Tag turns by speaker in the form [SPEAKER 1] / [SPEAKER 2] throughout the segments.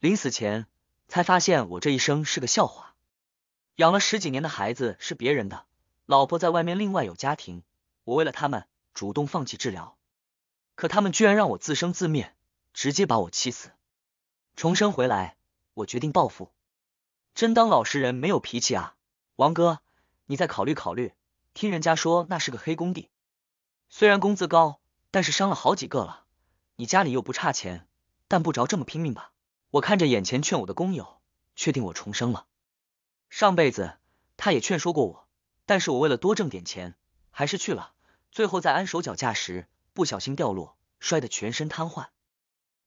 [SPEAKER 1] 临死前才发现我这一生是个笑话，养了十几年的孩子是别人的，老婆在外面另外有家庭，我为了他们主动放弃治疗，可他们居然让我自生自灭，直接把我气死。重生回来，我决定报复。真当老实人没有脾气啊，王哥，你再考虑考虑。听人家说那是个黑工地，虽然工资高，但是伤了好几个了。你家里又不差钱，但不着这么拼命吧。我看着眼前劝我的工友，确定我重生了。上辈子他也劝说过我，但是我为了多挣点钱，还是去了。最后在安手脚架时，不小心掉落，摔得全身瘫痪。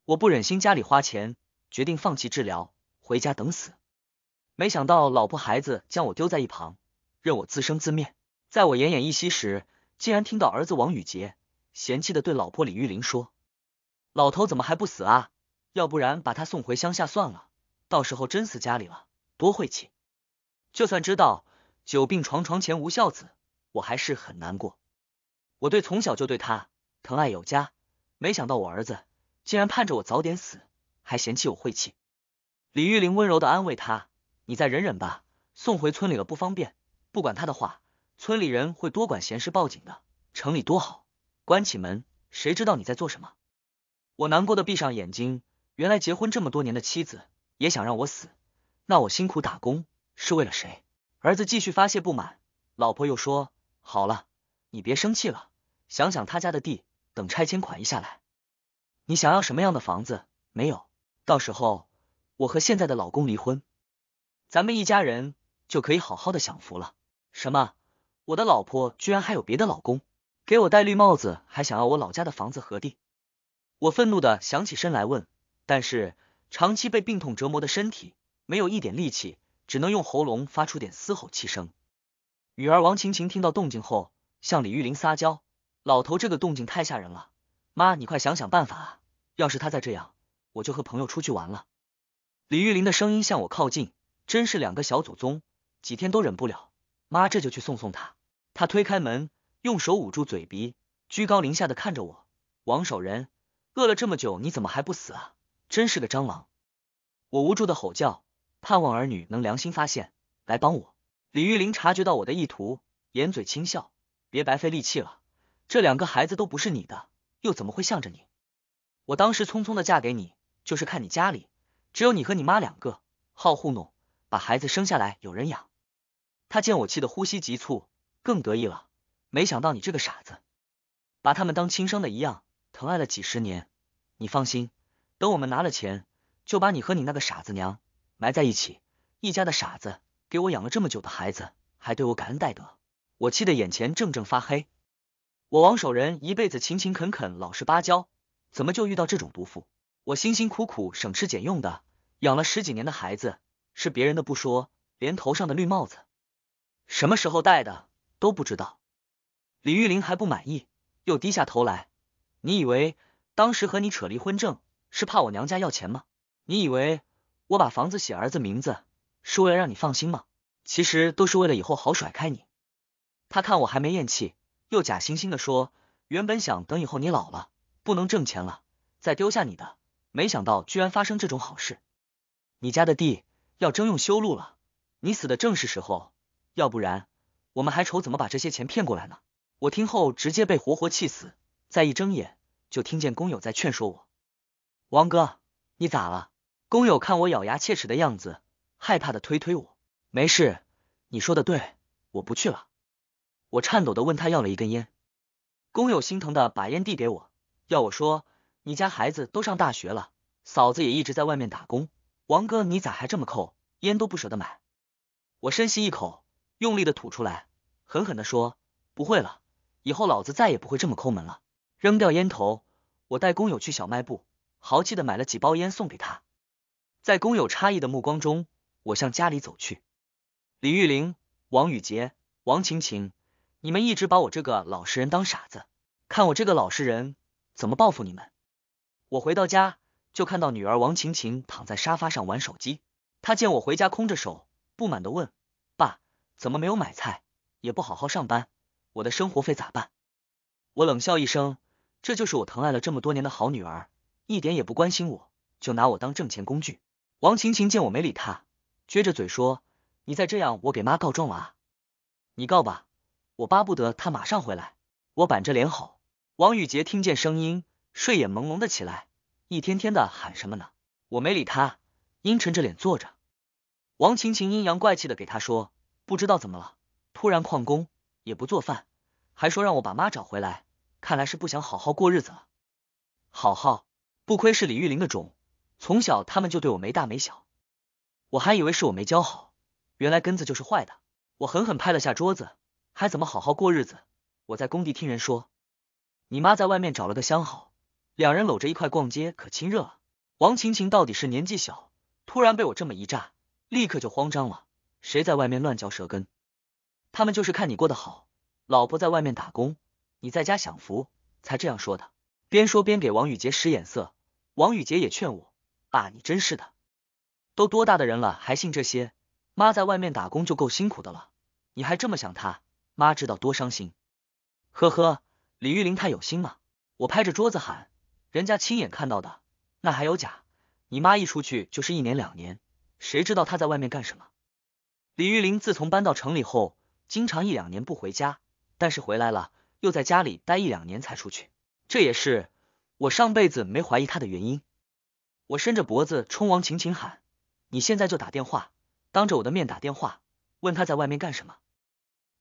[SPEAKER 1] 我不忍心家里花钱，决定放弃治疗，回家等死。没想到老婆孩子将我丢在一旁，任我自生自灭。在我奄奄一息时，竟然听到儿子王宇杰嫌弃的对老婆李玉玲说：“老头怎么还不死啊？”要不然把他送回乡下算了，到时候真死家里了，多晦气。就算知道久病床床前无孝子，我还是很难过。我对从小就对他疼爱有加，没想到我儿子竟然盼着我早点死，还嫌弃我晦气。李玉玲温柔的安慰他：“你再忍忍吧，送回村里了不方便。不管他的话，村里人会多管闲事报警的。城里多好，关起门，谁知道你在做什么？”我难过的闭上眼睛。原来结婚这么多年的妻子也想让我死，那我辛苦打工是为了谁？儿子继续发泄不满，老婆又说：“好了，你别生气了，想想他家的地，等拆迁款一下来，你想要什么样的房子没有？到时候我和现在的老公离婚，咱们一家人就可以好好的享福了。”什么？我的老婆居然还有别的老公，给我戴绿帽子，还想要我老家的房子和地？我愤怒的想起身来问。但是长期被病痛折磨的身体没有一点力气，只能用喉咙发出点嘶吼气声。女儿王晴晴听到动静后，向李玉玲撒娇：“老头，这个动静太吓人了，妈，你快想想办法啊！要是他再这样，我就和朋友出去玩了。”李玉玲的声音向我靠近，真是两个小祖宗，几天都忍不了。妈，这就去送送他。他推开门，用手捂住嘴鼻，居高临下的看着我：“王守仁，饿了这么久，你怎么还不死啊？”真是个蟑螂！我无助的吼叫，盼望儿女能良心发现来帮我。李玉玲察觉到我的意图，掩嘴轻笑：“别白费力气了，这两个孩子都不是你的，又怎么会向着你？”我当时匆匆的嫁给你，就是看你家里只有你和你妈两个，好糊弄，把孩子生下来有人养。他见我气得呼吸急促，更得意了。没想到你这个傻子，把他们当亲生的一样疼爱了几十年。你放心。等我们拿了钱，就把你和你那个傻子娘埋在一起。一家的傻子给我养了这么久的孩子，还对我感恩戴德，我气得眼前阵阵发黑。我王守仁一辈子勤勤恳恳、老实巴交，怎么就遇到这种毒妇？我辛辛苦苦省吃俭用的养了十几年的孩子，是别人的不说，连头上的绿帽子什么时候戴的都不知道。李玉玲还不满意，又低下头来。你以为当时和你扯离婚证？是怕我娘家要钱吗？你以为我把房子写儿子名字是为了让你放心吗？其实都是为了以后好甩开你。他看我还没咽气，又假惺惺的说，原本想等以后你老了，不能挣钱了，再丢下你的，没想到居然发生这种好事。你家的地要征用修路了，你死的正是时候，要不然我们还愁怎么把这些钱骗过来呢？我听后直接被活活气死，再一睁眼就听见工友在劝说我。王哥，你咋了？工友看我咬牙切齿的样子，害怕的推推我。没事，你说的对，我不去了。我颤抖的问他要了一根烟，工友心疼的把烟递给我。要我说，你家孩子都上大学了，嫂子也一直在外面打工，王哥你咋还这么抠，烟都不舍得买？我深吸一口，用力的吐出来，狠狠的说：不会了，以后老子再也不会这么抠门了。扔掉烟头，我带工友去小卖部。豪气的买了几包烟送给他，在工友诧异的目光中，我向家里走去。李玉玲、王雨杰、王晴晴，你们一直把我这个老实人当傻子，看我这个老实人怎么报复你们！我回到家，就看到女儿王晴晴躺在沙发上玩手机。她见我回家空着手，不满的问：“爸，怎么没有买菜？也不好好上班，我的生活费咋办？”我冷笑一声：“这就是我疼爱了这么多年的好女儿。”一点也不关心我，就拿我当挣钱工具。王晴晴见我没理她，撅着嘴说：“你再这样，我给妈告状了啊！你告吧，我巴不得她马上回来。”我板着脸吼。王宇杰听见声音，睡眼朦胧的起来，一天天的喊什么呢？我没理他，阴沉着脸坐着。王晴晴阴阳怪气的给他说：“不知道怎么了，突然旷工，也不做饭，还说让我把妈找回来，看来是不想好好过日子了。”好好。不亏是李玉玲的种，从小他们就对我没大没小，我还以为是我没教好，原来根子就是坏的。我狠狠拍了下桌子，还怎么好好过日子？我在工地听人说，你妈在外面找了个相好，两人搂着一块逛街，可亲热了。王晴晴到底是年纪小，突然被我这么一炸，立刻就慌张了。谁在外面乱嚼舌根？他们就是看你过得好，老婆在外面打工，你在家享福，才这样说的。边说边给王宇杰使眼色。王宇杰也劝我：“爸，你真是的，都多大的人了，还信这些？妈在外面打工就够辛苦的了，你还这么想她，妈知道多伤心。”呵呵，李玉林他有心吗？我拍着桌子喊：“人家亲眼看到的，那还有假？你妈一出去就是一年两年，谁知道她在外面干什么？”李玉林自从搬到城里后，经常一两年不回家，但是回来了又在家里待一两年才出去，这也是。我上辈子没怀疑他的原因，我伸着脖子冲王晴晴喊：“你现在就打电话，当着我的面打电话，问他在外面干什么。”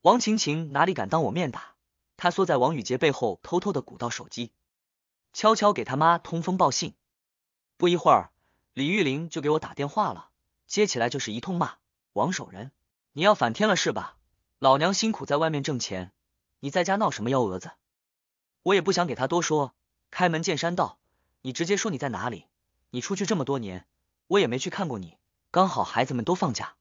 [SPEAKER 1] 王晴晴哪里敢当我面打？她缩在王宇杰背后，偷偷的鼓捣手机，悄悄给他妈通风报信。不一会儿，李玉玲就给我打电话了，接起来就是一通骂：“王守仁，你要反天了是吧？老娘辛苦在外面挣钱，你在家闹什么幺蛾子？”我也不想给他多说。开门见山道：“你直接说你在哪里？你出去这么多年，我也没去看过你。刚好孩子们都放假，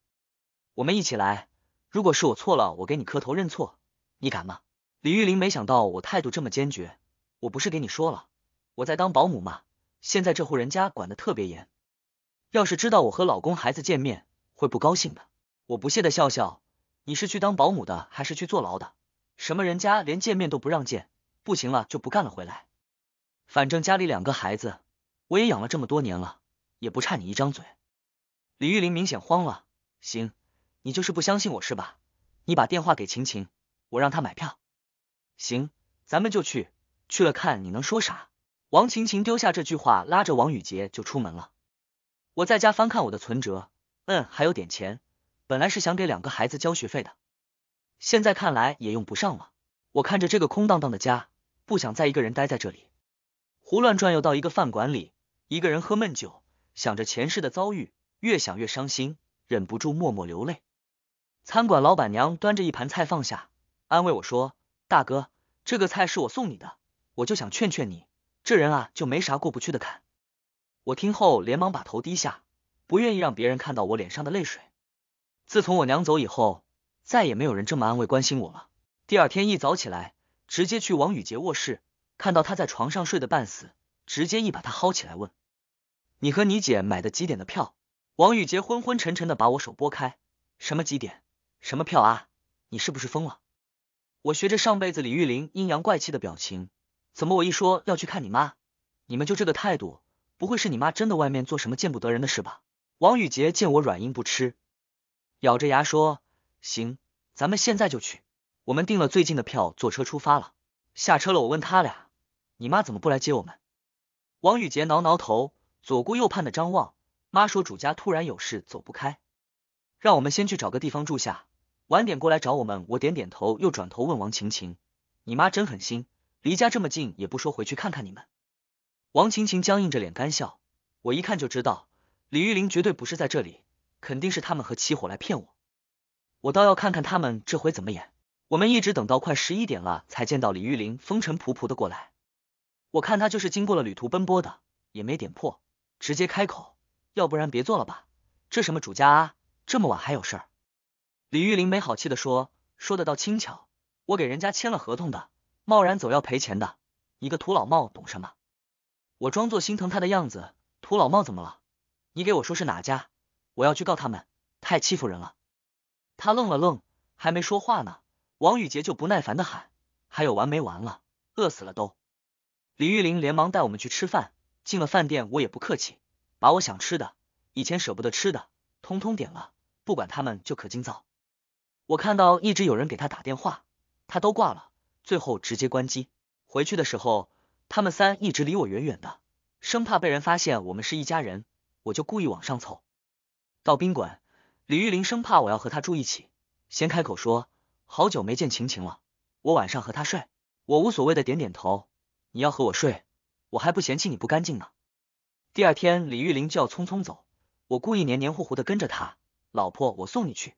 [SPEAKER 1] 我们一起来。如果是我错了，我给你磕头认错，你敢吗？”李玉玲没想到我态度这么坚决。我不是给你说了，我在当保姆嘛。现在这户人家管得特别严，要是知道我和老公孩子见面，会不高兴的。我不屑的笑笑：“你是去当保姆的，还是去坐牢的？什么人家连见面都不让见，不行了就不干了，回来。”反正家里两个孩子，我也养了这么多年了，也不差你一张嘴。李玉玲明显慌了，行，你就是不相信我是吧？你把电话给晴晴，我让她买票。行，咱们就去，去了看你能说啥。王晴晴丢下这句话，拉着王宇杰就出门了。我在家翻看我的存折，嗯，还有点钱。本来是想给两个孩子交学费的，现在看来也用不上了。我看着这个空荡荡的家，不想再一个人待在这里。胡乱转悠到一个饭馆里，一个人喝闷酒，想着前世的遭遇，越想越伤心，忍不住默默流泪。餐馆老板娘端着一盘菜放下，安慰我说：“大哥，这个菜是我送你的，我就想劝劝你，这人啊就没啥过不去的坎。”我听后连忙把头低下，不愿意让别人看到我脸上的泪水。自从我娘走以后，再也没有人这么安慰关心我了。第二天一早起来，直接去王宇杰卧室。看到他在床上睡得半死，直接一把他薅起来问：“你和你姐买的几点的票？”王宇杰昏昏沉沉的把我手拨开：“什么几点？什么票啊？你是不是疯了？”我学着上辈子李玉玲阴阳怪气的表情：“怎么我一说要去看你妈，你们就这个态度？不会是你妈真的外面做什么见不得人的事吧？”王宇杰见我软硬不吃，咬着牙说：“行，咱们现在就去。我们订了最近的票，坐车出发了。下车了，我问他俩。”你妈怎么不来接我们？王雨杰挠挠头，左顾右盼的张望。妈说主家突然有事走不开，让我们先去找个地方住下，晚点过来找我们。我点点头，又转头问王晴晴：“你妈真狠心，离家这么近也不说回去看看你们。”王晴晴僵硬着脸干笑。我一看就知道，李玉玲绝对不是在这里，肯定是他们和起火来骗我。我倒要看看他们这回怎么演。我们一直等到快十一点了，才见到李玉玲风尘仆仆的过来。我看他就是经过了旅途奔波的，也没点破，直接开口，要不然别做了吧。这什么主家，啊，这么晚还有事儿？李玉玲没好气的说：“说的倒轻巧，我给人家签了合同的，贸然走要赔钱的。你个土老帽懂什么？”我装作心疼他的样子：“土老帽怎么了？你给我说是哪家？我要去告他们，太欺负人了。”他愣了愣，还没说话呢，王宇杰就不耐烦的喊：“还有完没完了？饿死了都！”李玉玲连忙带我们去吃饭。进了饭店，我也不客气，把我想吃的、以前舍不得吃的，通通点了。不管他们，就可劲造。我看到一直有人给他打电话，他都挂了，最后直接关机。回去的时候，他们三一直离我远远的，生怕被人发现我们是一家人。我就故意往上凑。到宾馆，李玉玲生怕我要和他住一起，先开口说：“好久没见晴晴了，我晚上和他睡。”我无所谓的点点头。你要和我睡，我还不嫌弃你不干净呢。第二天李玉玲就要匆匆走，我故意黏黏糊糊的跟着她。老婆，我送你去。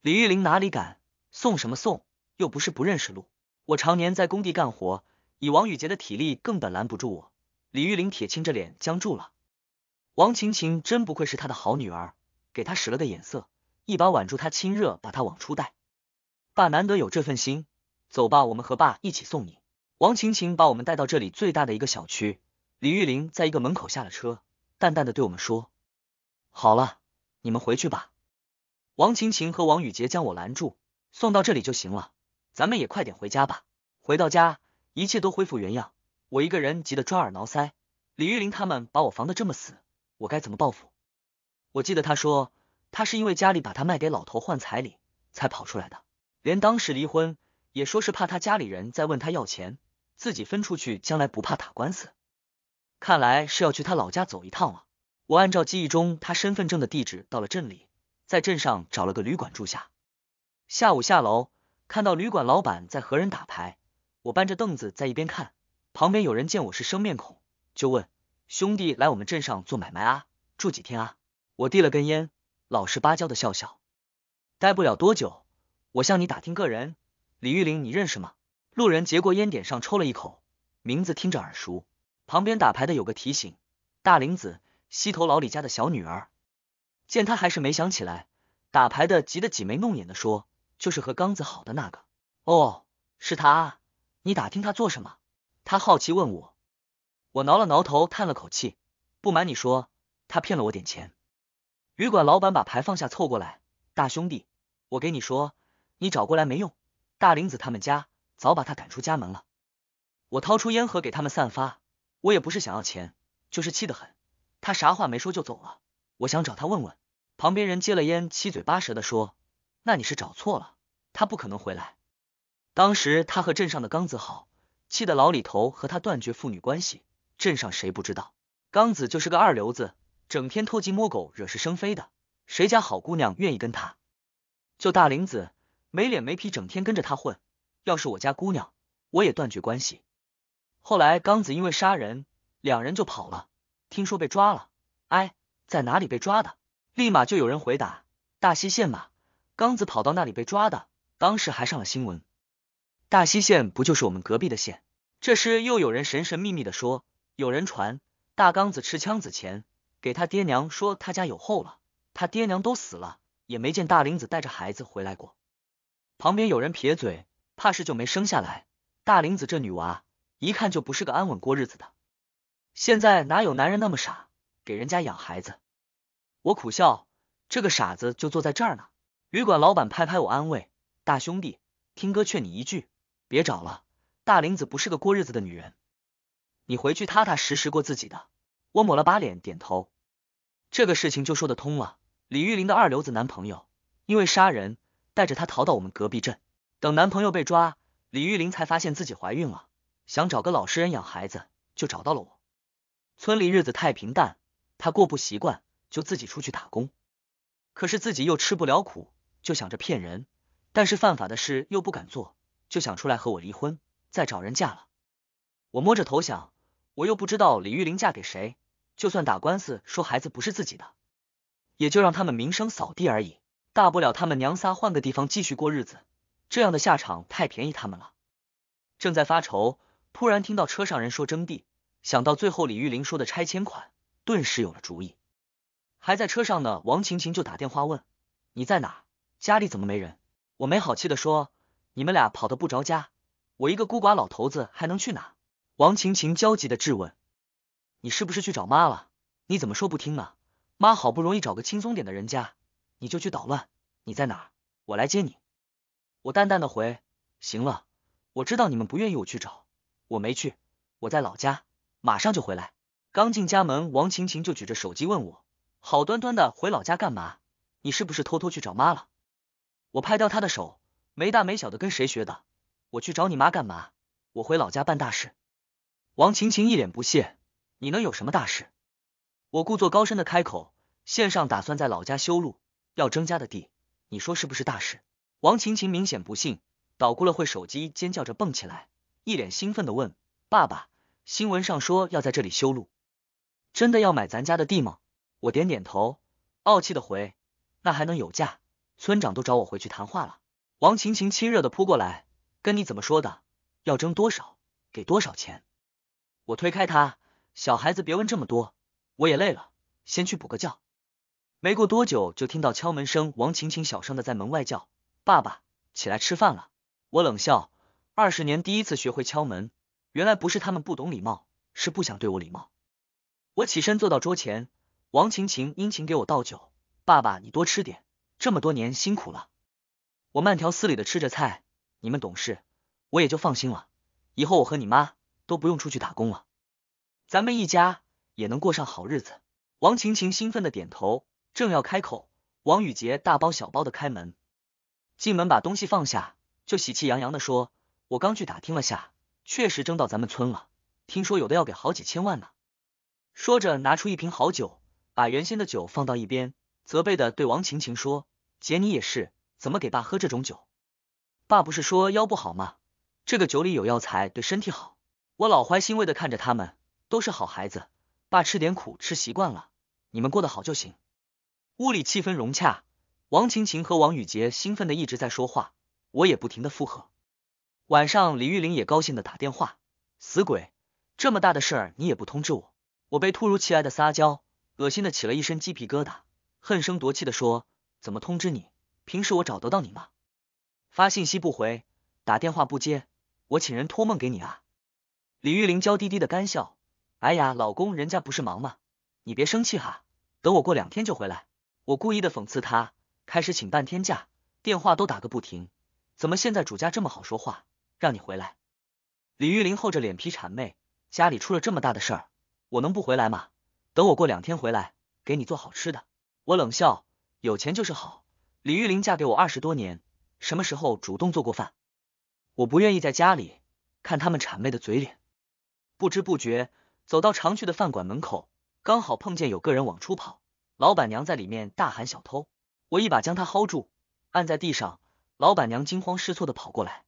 [SPEAKER 1] 李玉玲哪里敢送什么送，又不是不认识路。我常年在工地干活，以王宇杰的体力根本拦不住我。李玉玲铁青着脸僵住了。王晴晴真不愧是他的好女儿，给他使了个眼色，一把挽住他亲热，把他往出带。爸难得有这份心，走吧，我们和爸一起送你。王晴晴把我们带到这里最大的一个小区，李玉玲在一个门口下了车，淡淡的对我们说：“好了，你们回去吧。”王晴晴和王宇杰将我拦住，送到这里就行了。咱们也快点回家吧。回到家，一切都恢复原样，我一个人急得抓耳挠腮。李玉玲他们把我防得这么死，我该怎么报复？我记得他说，他是因为家里把他卖给老头换彩礼，才跑出来的，连当时离婚也说是怕他家里人在问他要钱。自己分出去，将来不怕打官司。看来是要去他老家走一趟了。我按照记忆中他身份证的地址到了镇里，在镇上找了个旅馆住下。下午下楼，看到旅馆老板在和人打牌，我搬着凳子在一边看。旁边有人见我是生面孔，就问：“兄弟，来我们镇上做买卖啊？住几天啊？”我递了根烟，老实巴交的笑笑。待不了多久，我向你打听个人，李玉玲，你认识吗？路人接过烟，点上抽了一口，名字听着耳熟。旁边打牌的有个提醒：“大林子，西头老李家的小女儿。”见他还是没想起来，打牌的急得挤眉弄眼的说：“就是和刚子好的那个。”“哦，是他，你打听他做什么？”他好奇问我。我挠了挠头，叹了口气：“不瞒你说，他骗了我点钱。”旅馆老板把牌放下，凑过来：“大兄弟，我给你说，你找过来没用。大林子他们家……”早把他赶出家门了。我掏出烟盒给他们散发，我也不是想要钱，就是气得很。他啥话没说就走了。我想找他问问。旁边人接了烟，七嘴八舌的说：“那你是找错了，他不可能回来。当时他和镇上的刚子好，气得老李头和他断绝父女关系。镇上谁不知道，刚子就是个二流子，整天偷鸡摸狗、惹是生非的，谁家好姑娘愿意跟他？就大林子没脸没皮，整天跟着他混。”要是我家姑娘，我也断绝关系。后来刚子因为杀人，两人就跑了，听说被抓了。哎，在哪里被抓的？立马就有人回答：大溪县嘛。刚子跑到那里被抓的，当时还上了新闻。大溪县不就是我们隔壁的县？这时又有人神神秘秘的说：有人传大刚子吃枪子前，给他爹娘说他家有后了，他爹娘都死了，也没见大林子带着孩子回来过。旁边有人撇嘴。怕是就没生下来。大玲子这女娃，一看就不是个安稳过日子的。现在哪有男人那么傻，给人家养孩子？我苦笑，这个傻子就坐在这儿呢。旅馆老板拍拍我安慰：“大兄弟，听哥劝你一句，别找了。大玲子不是个过日子的女人，你回去踏踏实实过自己的。”我抹了把脸，点头。这个事情就说得通了。李玉林的二流子男朋友，因为杀人，带着他逃到我们隔壁镇。等男朋友被抓，李玉玲才发现自己怀孕了，想找个老实人养孩子，就找到了我。村里日子太平淡，她过不习惯，就自己出去打工。可是自己又吃不了苦，就想着骗人，但是犯法的事又不敢做，就想出来和我离婚，再找人嫁了。我摸着头想，我又不知道李玉玲嫁给谁，就算打官司说孩子不是自己的，也就让他们名声扫地而已，大不了他们娘仨换个地方继续过日子。这样的下场太便宜他们了。正在发愁，突然听到车上人说征地，想到最后李玉玲说的拆迁款，顿时有了主意。还在车上呢，王晴晴就打电话问你在哪，家里怎么没人？我没好气的说你们俩跑得不着家，我一个孤寡老头子还能去哪？王晴晴焦急的质问你是不是去找妈了？你怎么说不听呢？妈好不容易找个轻松点的人家，你就去捣乱？你在哪？我来接你。我淡淡的回，行了，我知道你们不愿意我去找，我没去，我在老家，马上就回来。刚进家门，王晴晴就举着手机问我，好端端的回老家干嘛？你是不是偷偷去找妈了？我拍掉她的手，没大没小的跟谁学的？我去找你妈干嘛？我回老家办大事。王晴晴一脸不屑，你能有什么大事？我故作高深的开口，县上打算在老家修路，要征家的地，你说是不是大事？王晴晴明显不信，捣鼓了会手机，尖叫着蹦起来，一脸兴奋地问：“爸爸，新闻上说要在这里修路，真的要买咱家的地吗？”我点点头，傲气的回：“那还能有假？村长都找我回去谈话了。”王晴晴亲热地扑过来，跟你怎么说的？要争多少？给多少钱？我推开他，小孩子别问这么多，我也累了，先去补个觉。没过多久，就听到敲门声，王晴晴小声的在门外叫。爸爸，起来吃饭了。我冷笑，二十年第一次学会敲门，原来不是他们不懂礼貌，是不想对我礼貌。我起身坐到桌前，王晴晴殷勤给我倒酒。爸爸，你多吃点，这么多年辛苦了。我慢条斯理的吃着菜，你们懂事，我也就放心了。以后我和你妈都不用出去打工了，咱们一家也能过上好日子。王晴晴兴奋的点头，正要开口，王宇杰大包小包的开门。进门把东西放下，就喜气洋洋的说：“我刚去打听了下，确实征到咱们村了。听说有的要给好几千万呢。”说着拿出一瓶好酒，把原先的酒放到一边，责备的对王晴晴说：“姐，你也是，怎么给爸喝这种酒？爸不是说腰不好吗？这个酒里有药材，对身体好。”我老怀欣慰的看着他们，都是好孩子，爸吃点苦吃习惯了，你们过得好就行。屋里气氛融洽。王晴晴和王宇杰兴奋的一直在说话，我也不停的附和。晚上，李玉玲也高兴的打电话：“死鬼，这么大的事儿你也不通知我！”我被突如其来的撒娇恶心的起了一身鸡皮疙瘩，恨声夺气的说：“怎么通知你？平时我找得到你吗？发信息不回，打电话不接，我请人托梦给你啊！”李玉玲娇滴滴的干笑：“哎呀，老公，人家不是忙吗？你别生气哈，等我过两天就回来。”我故意的讽刺她。开始请半天假，电话都打个不停。怎么现在主家这么好说话，让你回来？李玉玲厚着脸皮谄媚，家里出了这么大的事儿，我能不回来吗？等我过两天回来，给你做好吃的。我冷笑，有钱就是好。李玉玲嫁给我二十多年，什么时候主动做过饭？我不愿意在家里看他们谄媚的嘴脸。不知不觉走到常去的饭馆门口，刚好碰见有个人往出跑，老板娘在里面大喊小偷。我一把将他薅住，按在地上。老板娘惊慌失措的跑过来：“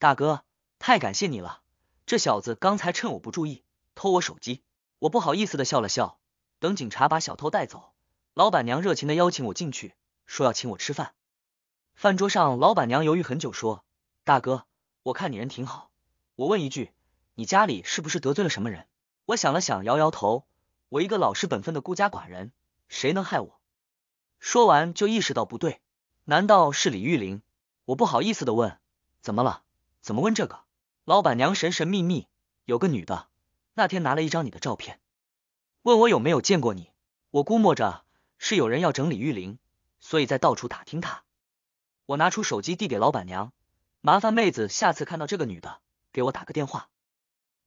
[SPEAKER 1] 大哥，太感谢你了！这小子刚才趁我不注意偷我手机。”我不好意思的笑了笑。等警察把小偷带走，老板娘热情的邀请我进去，说要请我吃饭。饭桌上，老板娘犹豫很久，说：“大哥，我看你人挺好，我问一句，你家里是不是得罪了什么人？”我想了想，摇摇头：“我一个老实本分的孤家寡人，谁能害我？”说完就意识到不对，难道是李玉玲？我不好意思的问，怎么了？怎么问这个？老板娘神神秘秘，有个女的，那天拿了一张你的照片，问我有没有见过你。我估摸着是有人要整李玉玲，所以在到处打听她。我拿出手机递给老板娘，麻烦妹子下次看到这个女的，给我打个电话。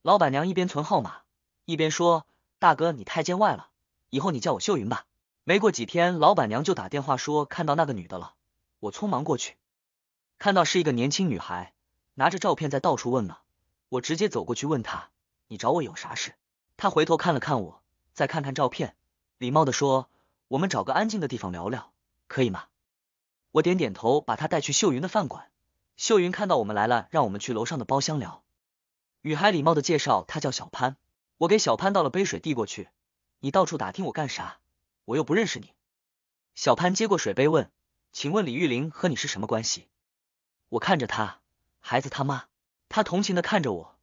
[SPEAKER 1] 老板娘一边存号码，一边说，大哥你太见外了，以后你叫我秀云吧。没过几天，老板娘就打电话说看到那个女的了。我匆忙过去，看到是一个年轻女孩，拿着照片在到处问呢。我直接走过去问她：“你找我有啥事？”她回头看了看我，再看看照片，礼貌的说：“我们找个安静的地方聊聊，可以吗？”我点点头，把她带去秀云的饭馆。秀云看到我们来了，让我们去楼上的包厢聊。女孩礼貌的介绍她叫小潘。我给小潘倒了杯水递过去：“你到处打听我干啥？”我又不认识你，小潘接过水杯问：“请问李玉玲和你是什么关系？”我看着他，孩子他妈，他同情的看着我。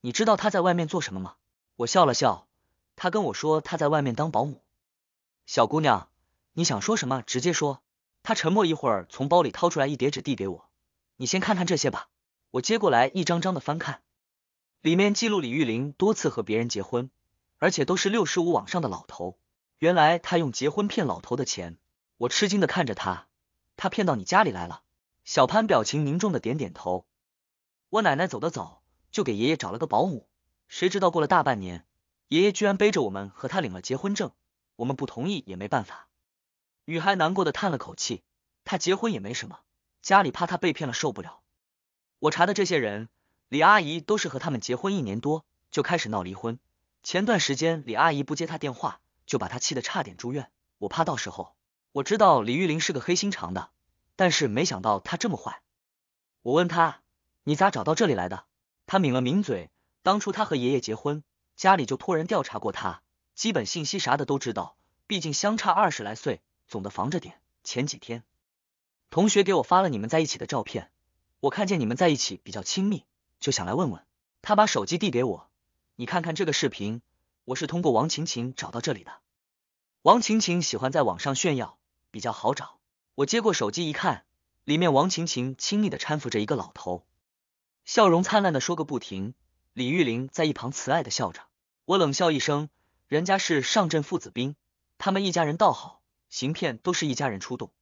[SPEAKER 1] 你知道他在外面做什么吗？我笑了笑，他跟我说他在外面当保姆。小姑娘，你想说什么直接说。他沉默一会儿，从包里掏出来一叠纸递给我，你先看看这些吧。我接过来一张张的翻看，里面记录李玉玲多次和别人结婚，而且都是六十五往上的老头。原来他用结婚骗老头的钱，我吃惊的看着他，他骗到你家里来了。小潘表情凝重的点点头。我奶奶走的早，就给爷爷找了个保姆，谁知道过了大半年，爷爷居然背着我们和他领了结婚证，我们不同意也没办法。女孩难过的叹了口气，她结婚也没什么，家里怕她被骗了受不了。我查的这些人，李阿姨都是和他们结婚一年多就开始闹离婚，前段时间李阿姨不接她电话。就把他气得差点住院，我怕到时候。我知道李玉林是个黑心肠的，但是没想到他这么坏。我问他，你咋找到这里来的？他抿了抿嘴，当初他和爷爷结婚，家里就托人调查过他，基本信息啥的都知道，毕竟相差二十来岁，总得防着点。前几天同学给我发了你们在一起的照片，我看见你们在一起比较亲密，就想来问问。他把手机递给我，你看看这个视频。我是通过王晴晴找到这里的。王晴晴喜欢在网上炫耀，比较好找。我接过手机一看，里面王晴晴亲密的搀扶着一个老头，笑容灿烂的说个不停。李玉玲在一旁慈爱的笑着。我冷笑一声，人家是上阵父子兵，他们一家人倒好，行骗都是一家人出动，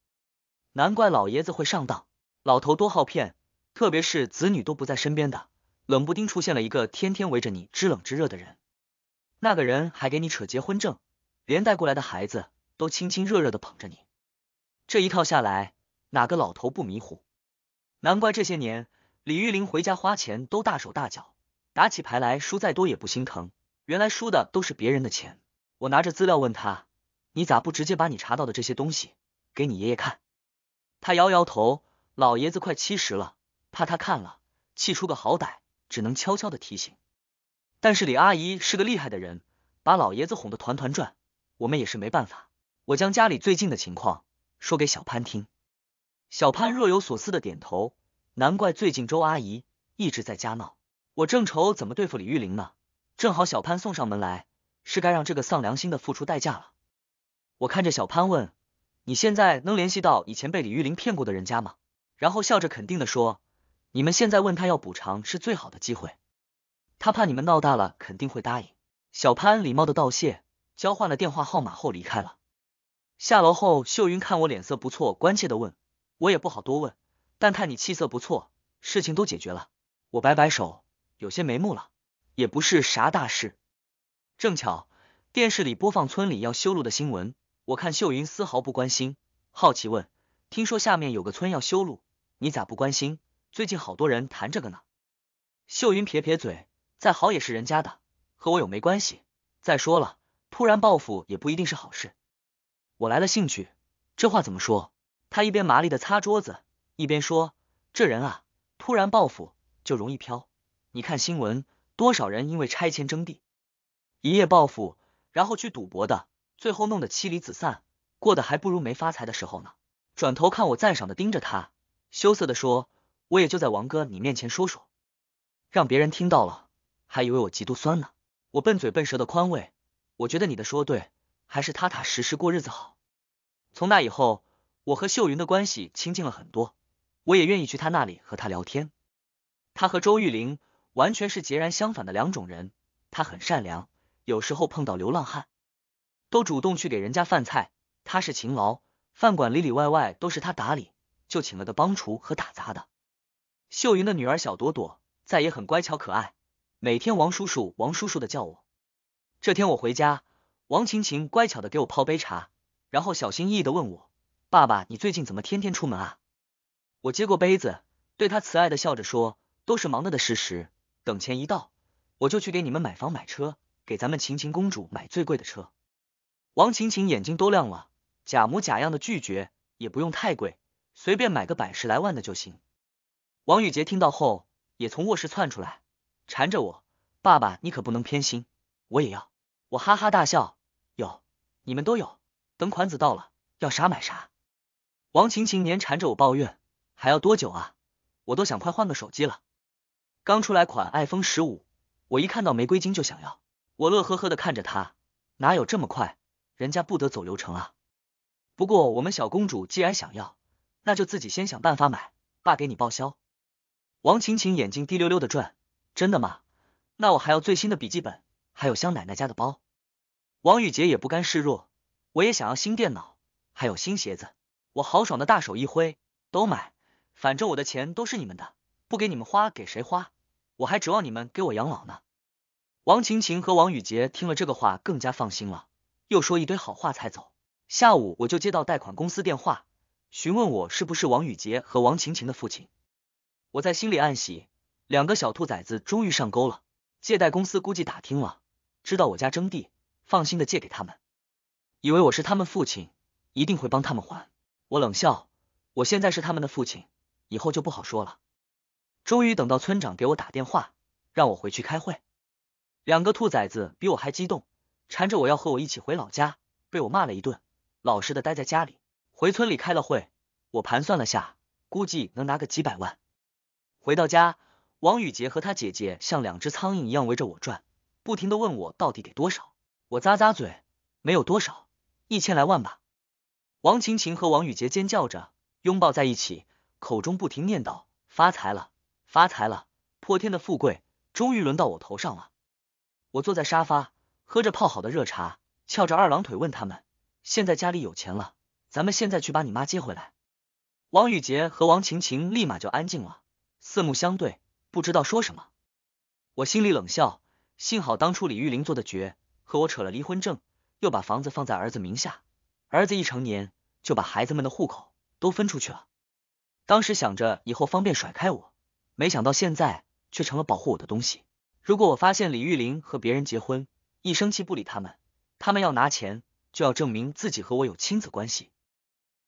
[SPEAKER 1] 难怪老爷子会上当。老头多好骗，特别是子女都不在身边的，冷不丁出现了一个天天围着你知冷知热的人。那个人还给你扯结婚证，连带过来的孩子都亲亲热热的捧着你，这一套下来，哪个老头不迷糊？难怪这些年李玉林回家花钱都大手大脚，打起牌来输再多也不心疼，原来输的都是别人的钱。我拿着资料问他，你咋不直接把你查到的这些东西给你爷爷看？他摇摇头，老爷子快七十了，怕他看了气出个好歹，只能悄悄的提醒。但是李阿姨是个厉害的人，把老爷子哄得团团转，我们也是没办法。我将家里最近的情况说给小潘听，小潘若有所思的点头。难怪最近周阿姨一直在家闹，我正愁怎么对付李玉玲呢，正好小潘送上门来，是该让这个丧良心的付出代价了。我看着小潘问，你现在能联系到以前被李玉玲骗过的人家吗？然后笑着肯定的说，你们现在问他要补偿是最好的机会。他怕你们闹大了，肯定会答应。小潘礼貌的道谢，交换了电话号码后离开了。下楼后，秀云看我脸色不错，关切的问我也不好多问，但看你气色不错，事情都解决了。我摆摆手，有些眉目了，也不是啥大事。正巧电视里播放村里要修路的新闻，我看秀云丝毫不关心，好奇问，听说下面有个村要修路，你咋不关心？最近好多人谈这个呢。秀云撇撇嘴。再好也是人家的，和我有没关系。再说了，突然报复也不一定是好事。我来了兴趣，这话怎么说？他一边麻利的擦桌子，一边说：“这人啊，突然报复就容易飘。你看新闻，多少人因为拆迁、征地一夜暴富，然后去赌博的，最后弄得妻离子散，过得还不如没发财的时候呢。”转头看我赞赏的盯着他，羞涩的说：“我也就在王哥你面前说说，让别人听到了。”还以为我嫉妒酸呢，我笨嘴笨舌的宽慰。我觉得你的说对，还是踏踏实实过日子好。从那以后，我和秀云的关系亲近了很多，我也愿意去她那里和她聊天。她和周玉玲完全是截然相反的两种人。她很善良，有时候碰到流浪汉，都主动去给人家饭菜。她是勤劳，饭馆里里外外都是她打理，就请了个帮厨和打杂的。秀云的女儿小朵朵，再也很乖巧可爱。每天王叔叔、王叔叔的叫我。这天我回家，王晴晴乖巧的给我泡杯茶，然后小心翼翼的问我：“爸爸，你最近怎么天天出门啊？”我接过杯子，对他慈爱的笑着说：“都是忙的的事实，等钱一到，我就去给你们买房买车，给咱们晴晴公主买最贵的车。”王晴晴眼睛都亮了，假模假样的拒绝，也不用太贵，随便买个百十来万的就行。王宇杰听到后，也从卧室窜出来。缠着我，爸爸你可不能偏心，我也要。我哈哈大笑，有，你们都有。等款子到了，要啥买啥。王晴晴年缠着我抱怨，还要多久啊？我都想快换个手机了。刚出来款 iPhone 十五，我一看到玫瑰金就想要。我乐呵呵的看着她，哪有这么快？人家不得走流程啊。不过我们小公主既然想要，那就自己先想办法买，爸给你报销。王晴晴眼睛滴溜溜的转。真的吗？那我还要最新的笔记本，还有香奶奶家的包。王雨杰也不甘示弱，我也想要新电脑，还有新鞋子。我豪爽的大手一挥，都买，反正我的钱都是你们的，不给你们花给谁花？我还指望你们给我养老呢。王晴晴和王雨杰听了这个话更加放心了，又说一堆好话才走。下午我就接到贷款公司电话，询问我是不是王雨杰和王晴晴的父亲。我在心里暗喜。两个小兔崽子终于上钩了，借贷公司估计打听了，知道我家征地，放心的借给他们，以为我是他们父亲，一定会帮他们还。我冷笑，我现在是他们的父亲，以后就不好说了。终于等到村长给我打电话，让我回去开会。两个兔崽子比我还激动，缠着我要和我一起回老家，被我骂了一顿，老实的待在家里。回村里开了会，我盘算了下，估计能拿个几百万。回到家。王雨杰和他姐姐像两只苍蝇一样围着我转，不停的问我到底给多少。我咂咂嘴，没有多少，一千来万吧。王晴晴和王雨杰尖叫着，拥抱在一起，口中不停念叨：“发财了，发财了，破天的富贵终于轮到我头上了。”我坐在沙发，喝着泡好的热茶，翘着二郎腿问他们：“现在家里有钱了，咱们现在去把你妈接回来？”王雨杰和王晴晴立马就安静了，四目相对。不知道说什么，我心里冷笑。幸好当初李玉林做的绝，和我扯了离婚证，又把房子放在儿子名下。儿子一成年，就把孩子们的户口都分出去了。当时想着以后方便甩开我，没想到现在却成了保护我的东西。如果我发现李玉林和别人结婚，一生气不理他们，他们要拿钱，就要证明自己和我有亲子关系。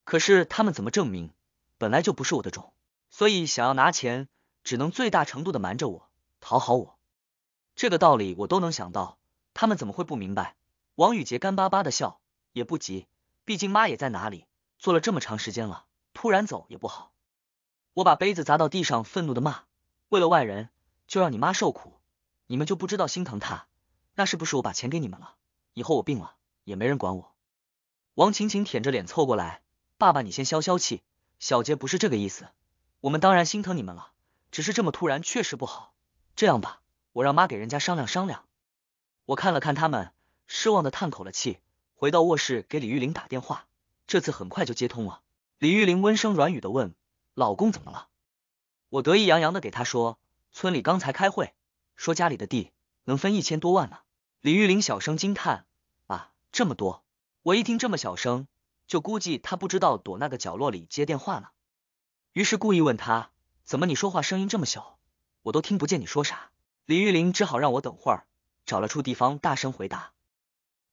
[SPEAKER 1] 可是他们怎么证明？本来就不是我的种，所以想要拿钱。只能最大程度的瞒着我，讨好我，这个道理我都能想到，他们怎么会不明白？王宇杰干巴巴的笑，也不急，毕竟妈也在哪里做了这么长时间了，突然走也不好。我把杯子砸到地上，愤怒的骂：为了外人就让你妈受苦，你们就不知道心疼她？那是不是我把钱给你们了？以后我病了也没人管我？王晴晴舔着脸凑过来：爸爸，你先消消气，小杰不是这个意思，我们当然心疼你们了。只是这么突然，确实不好。这样吧，我让妈给人家商量商量。我看了看他们，失望的叹口了气，回到卧室给李玉玲打电话。这次很快就接通了。李玉玲温声软语的问：“老公怎么了？”我得意洋洋的给她说：“村里刚才开会，说家里的地能分一千多万呢。”李玉玲小声惊叹：“啊，这么多！”我一听这么小声，就估计她不知道躲那个角落里接电话呢，于是故意问她。怎么你说话声音这么小，我都听不见你说啥。李玉玲只好让我等会儿，找了处地方大声回答。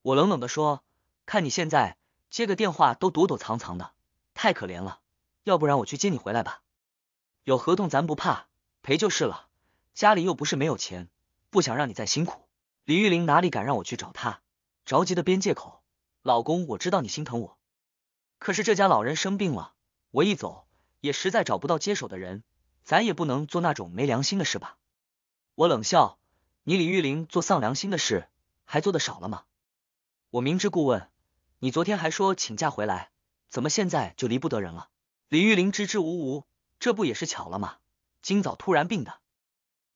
[SPEAKER 1] 我冷冷的说：“看你现在接个电话都躲躲藏藏的，太可怜了。要不然我去接你回来吧，有合同咱不怕赔就是了，家里又不是没有钱，不想让你再辛苦。”李玉玲哪里敢让我去找他，着急的编借口：“老公，我知道你心疼我，可是这家老人生病了，我一走也实在找不到接手的人。”咱也不能做那种没良心的事吧？我冷笑，你李玉玲做丧良心的事还做的少了吗？我明知故问，你昨天还说请假回来，怎么现在就离不得人了？李玉玲支支吾吾，这不也是巧了吗？今早突然病的。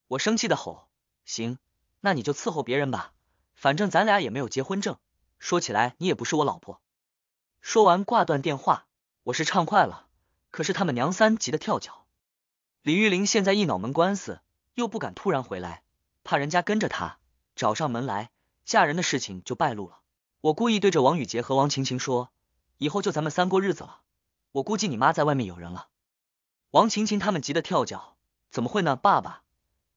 [SPEAKER 1] 我生气的吼，行，那你就伺候别人吧，反正咱俩也没有结婚证，说起来你也不是我老婆。说完挂断电话，我是畅快了，可是他们娘三急得跳脚。李玉玲现在一脑门官司，又不敢突然回来，怕人家跟着她找上门来，嫁人的事情就败露了。我故意对着王宇杰和王晴晴说：“以后就咱们三过日子了。”我估计你妈在外面有人了。王晴晴他们急得跳脚，怎么会呢？爸爸，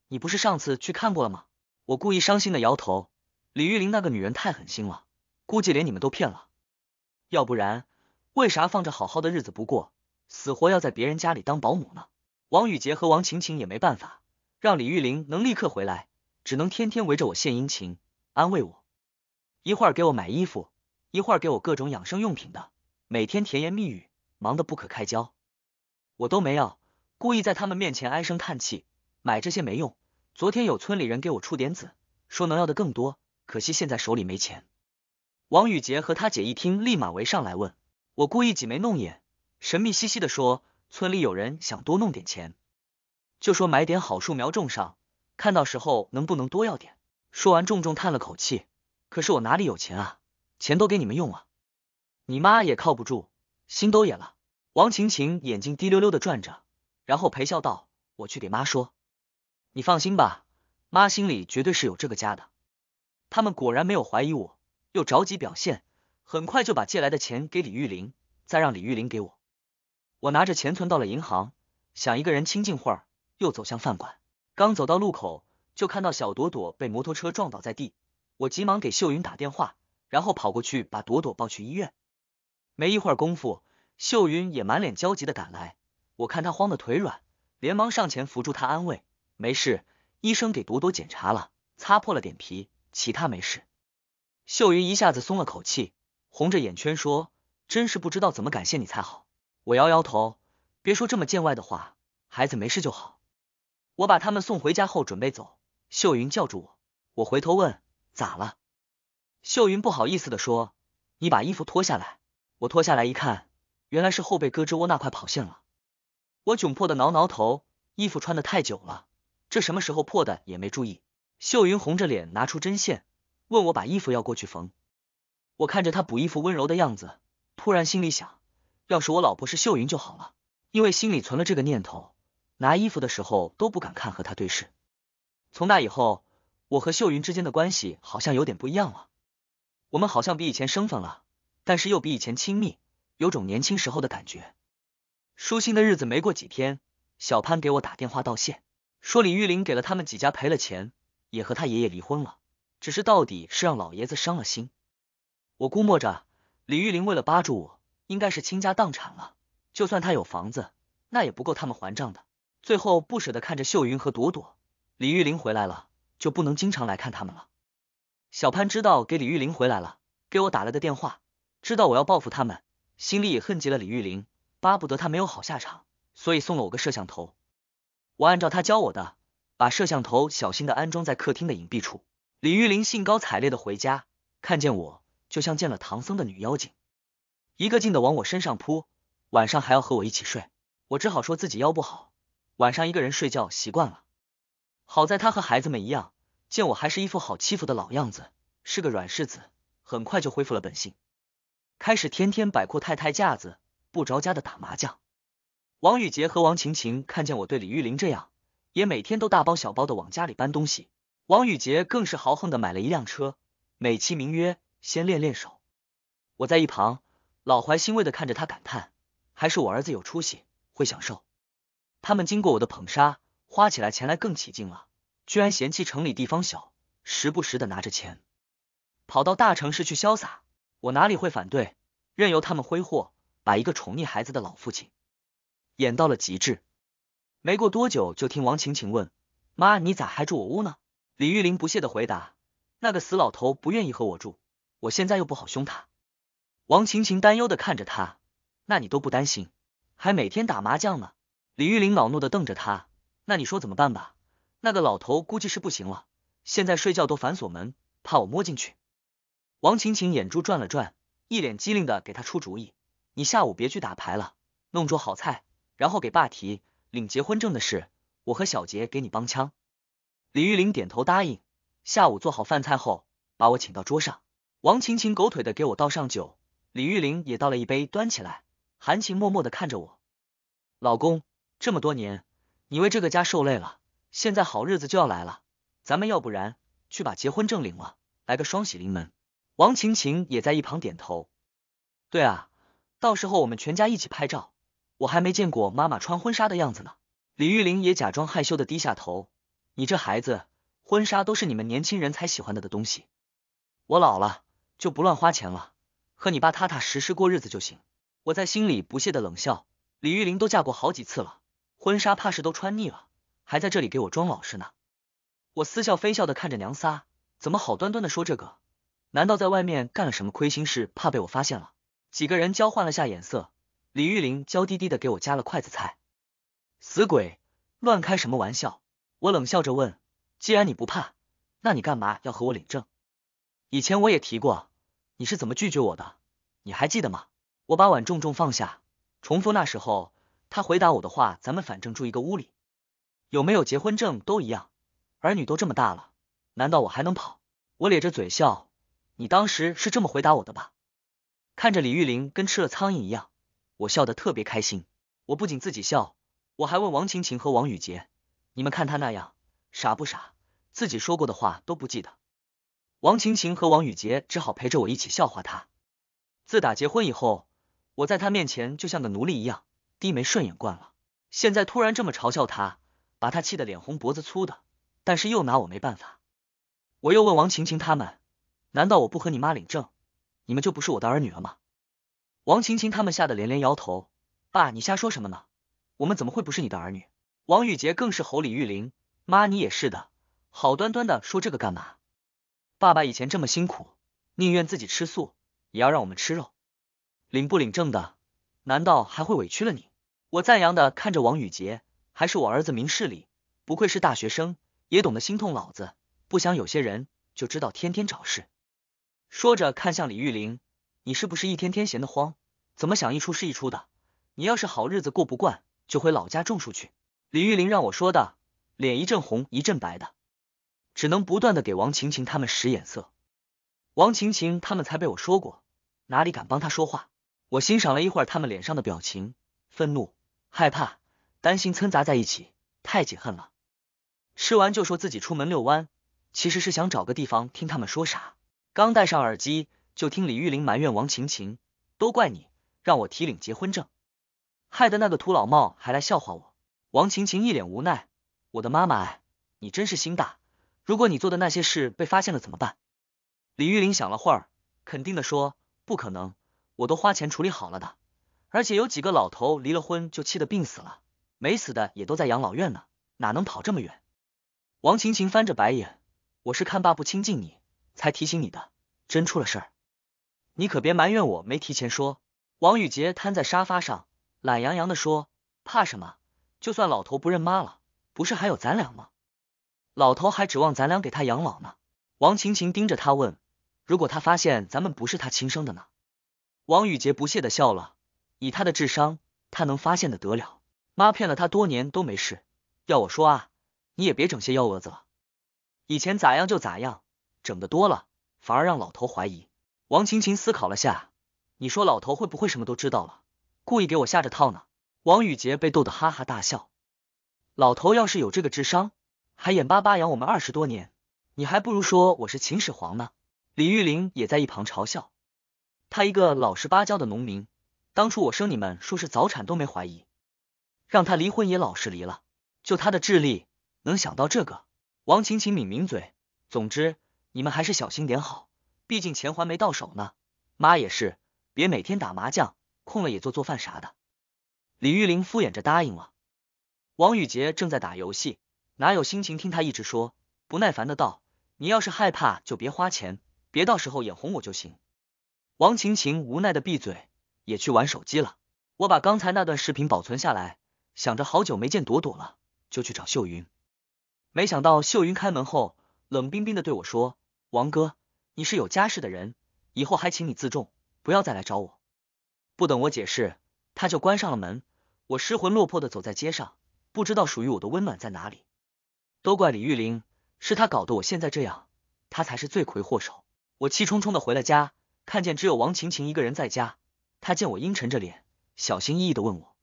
[SPEAKER 1] 你不是上次去看过了吗？我故意伤心的摇头。李玉玲那个女人太狠心了，估计连你们都骗了。要不然，为啥放着好好的日子不过，死活要在别人家里当保姆呢？王雨杰和王晴晴也没办法让李玉玲能立刻回来，只能天天围着我献殷勤，安慰我，一会儿给我买衣服，一会儿给我各种养生用品的，每天甜言蜜语，忙得不可开交。我都没要，故意在他们面前唉声叹气，买这些没用。昨天有村里人给我出点子，说能要的更多，可惜现在手里没钱。王雨杰和他姐一听，立马围上来问我，故意挤眉弄眼，神秘兮兮的说。村里有人想多弄点钱，就说买点好树苗种上，看到时候能不能多要点。说完，重重叹了口气。可是我哪里有钱啊？钱都给你们用了，你妈也靠不住，心都野了。王晴晴眼睛滴溜溜的转着，然后陪笑道：“我去给妈说，你放心吧，妈心里绝对是有这个家的。”他们果然没有怀疑我，又着急表现，很快就把借来的钱给李玉玲，再让李玉玲给我。我拿着钱存到了银行，想一个人清静会儿，又走向饭馆。刚走到路口，就看到小朵朵被摩托车撞倒在地。我急忙给秀云打电话，然后跑过去把朵朵抱去医院。没一会儿功夫，秀云也满脸焦急的赶来。我看她慌得腿软，连忙上前扶住她，安慰：“没事，医生给朵朵检查了，擦破了点皮，其他没事。”秀云一下子松了口气，红着眼圈说：“真是不知道怎么感谢你才好。”我摇摇头，别说这么见外的话，孩子没事就好。我把他们送回家后准备走，秀云叫住我，我回头问咋了，秀云不好意思的说：“你把衣服脱下来。”我脱下来一看，原来是后背胳肢窝那块跑线了。我窘迫的挠挠头，衣服穿的太久了，这什么时候破的也没注意。秀云红着脸拿出针线，问我把衣服要过去缝。我看着她补衣服温柔的样子，突然心里想。要是我老婆是秀云就好了，因为心里存了这个念头，拿衣服的时候都不敢看和她对视。从那以后，我和秀云之间的关系好像有点不一样了，我们好像比以前生分了，但是又比以前亲密，有种年轻时候的感觉。舒心的日子没过几天，小潘给我打电话道谢，说李玉林给了他们几家赔了钱，也和他爷爷离婚了，只是到底是让老爷子伤了心。我估摸着李玉林为了扒住我。应该是倾家荡产了，就算他有房子，那也不够他们还账的。最后不舍得看着秀云和朵朵，李玉玲回来了，就不能经常来看他们了。小潘知道给李玉玲回来了，给我打了个电话，知道我要报复他们，心里也恨极了李玉玲，巴不得她没有好下场，所以送了我个摄像头。我按照他教我的，把摄像头小心的安装在客厅的隐蔽处。李玉玲兴高采烈的回家，看见我，就像见了唐僧的女妖精。一个劲的往我身上扑，晚上还要和我一起睡，我只好说自己腰不好，晚上一个人睡觉习惯了。好在他和孩子们一样，见我还是一副好欺负的老样子，是个软柿子，很快就恢复了本性，开始天天摆阔太太架子，不着家的打麻将。王宇杰和王晴晴看见我对李玉玲这样，也每天都大包小包的往家里搬东西。王宇杰更是豪横的买了一辆车，美其名曰先练练手。我在一旁。老怀欣慰的看着他，感叹：“还是我儿子有出息，会享受。”他们经过我的捧杀，花起来钱来更起劲了，居然嫌弃城里地方小，时不时的拿着钱跑到大城市去潇洒。我哪里会反对，任由他们挥霍，把一个宠溺孩子的老父亲演到了极致。没过多久，就听王晴晴问：“妈，你咋还住我屋呢？”李玉玲不屑的回答：“那个死老头不愿意和我住，我现在又不好凶他。”王晴晴担忧的看着他，那你都不担心，还每天打麻将呢？李玉玲恼怒的瞪着他，那你说怎么办吧？那个老头估计是不行了，现在睡觉都反锁门，怕我摸进去。王晴晴眼珠转了转，一脸机灵的给他出主意：你下午别去打牌了，弄桌好菜，然后给爸提领结婚证的事，我和小杰给你帮腔。李玉玲点头答应。下午做好饭菜后，把我请到桌上，王晴晴狗腿的给我倒上酒。李玉玲也倒了一杯，端起来，含情脉脉的看着我。老公，这么多年，你为这个家受累了，现在好日子就要来了，咱们要不然去把结婚证领了，来个双喜临门。王晴晴也在一旁点头。对啊，到时候我们全家一起拍照，我还没见过妈妈穿婚纱的样子呢。李玉玲也假装害羞的低下头。你这孩子，婚纱都是你们年轻人才喜欢的的东西，我老了就不乱花钱了。和你爸踏踏实实过日子就行。我在心里不屑的冷笑，李玉玲都嫁过好几次了，婚纱怕是都穿腻了，还在这里给我装老实呢。我似笑非笑的看着娘仨，怎么好端端的说这个？难道在外面干了什么亏心事，怕被我发现了？几个人交换了下眼色，李玉玲娇滴滴的给我夹了筷子菜。死鬼，乱开什么玩笑？我冷笑着问，既然你不怕，那你干嘛要和我领证？以前我也提过。你是怎么拒绝我的？你还记得吗？我把碗重重放下，重复那时候他回答我的话。咱们反正住一个屋里，有没有结婚证都一样。儿女都这么大了，难道我还能跑？我咧着嘴笑，你当时是这么回答我的吧？看着李玉玲跟吃了苍蝇一样，我笑得特别开心。我不仅自己笑，我还问王晴晴和王宇杰，你们看他那样，傻不傻？自己说过的话都不记得。王晴晴和王宇杰只好陪着我一起笑话他。自打结婚以后，我在他面前就像个奴隶一样，低眉顺眼惯了。现在突然这么嘲笑他，把他气得脸红脖子粗的，但是又拿我没办法。我又问王晴晴他们：“难道我不和你妈领证，你们就不是我的儿女了吗？”王晴晴他们吓得连连摇头：“爸，你瞎说什么呢？我们怎么会不是你的儿女？”王宇杰更是吼李玉玲：“妈，你也是的，好端端的说这个干嘛？”爸爸以前这么辛苦，宁愿自己吃素，也要让我们吃肉。领不领证的，难道还会委屈了你？我赞扬的看着王宇杰，还是我儿子明事理，不愧是大学生，也懂得心痛老子。不想有些人就知道天天找事。说着看向李玉玲，你是不是一天天闲得慌？怎么想一出是一出的？你要是好日子过不惯，就回老家种树去。李玉玲让我说的，脸一阵红一阵白的。只能不断的给王晴晴他们使眼色，王晴晴他们才被我说过，哪里敢帮他说话？我欣赏了一会儿他们脸上的表情，愤怒、害怕、担心掺杂在一起，太解恨了。吃完就说自己出门遛弯，其实是想找个地方听他们说啥。刚戴上耳机，就听李玉玲埋怨王晴晴：“都怪你，让我提领结婚证，害得那个土老帽还来笑话我。”王晴晴一脸无奈：“我的妈妈哎，你真是心大。”如果你做的那些事被发现了怎么办？李玉林想了会儿，肯定的说，不可能，我都花钱处理好了的。而且有几个老头离了婚就气得病死了，没死的也都在养老院呢，哪能跑这么远？王晴晴翻着白眼，我是看爸不亲近你，才提醒你的。真出了事儿，你可别埋怨我没提前说。王宇杰瘫在沙发上，懒洋洋的说，怕什么？就算老头不认妈了，不是还有咱俩吗？老头还指望咱俩给他养老呢。王晴晴盯着他问：“如果他发现咱们不是他亲生的呢？”王宇杰不屑的笑了：“以他的智商，他能发现的得了？妈骗了他多年都没事。要我说啊，你也别整些幺蛾子了。以前咋样就咋样，整的多了反而让老头怀疑。”王晴晴思考了下：“你说老头会不会什么都知道了，故意给我下着套呢？”王宇杰被逗得哈哈大笑：“老头要是有这个智商？”还眼巴巴养我们二十多年，你还不如说我是秦始皇呢。李玉玲也在一旁嘲笑，他一个老实巴交的农民，当初我生你们说是早产都没怀疑，让他离婚也老实离了，就他的智力能想到这个？王晴晴抿抿嘴，总之你们还是小心点好，毕竟钱还没到手呢。妈也是，别每天打麻将，空了也做做饭啥的。李玉玲敷衍着答应了。王宇杰正在打游戏。哪有心情听他一直说？不耐烦的道：“你要是害怕，就别花钱，别到时候眼红我就行。”王晴晴无奈的闭嘴，也去玩手机了。我把刚才那段视频保存下来，想着好久没见朵朵了，就去找秀云。没想到秀云开门后，冷冰冰的对我说：“王哥，你是有家室的人，以后还请你自重，不要再来找我。”不等我解释，他就关上了门。我失魂落魄的走在街上，不知道属于我的温暖在哪里。都怪李玉玲，是他搞得我现在这样，他才是罪魁祸首。我气冲冲的回了家，看见只有王晴晴一个人在家。他见我阴沉着脸，小心翼翼的问我：“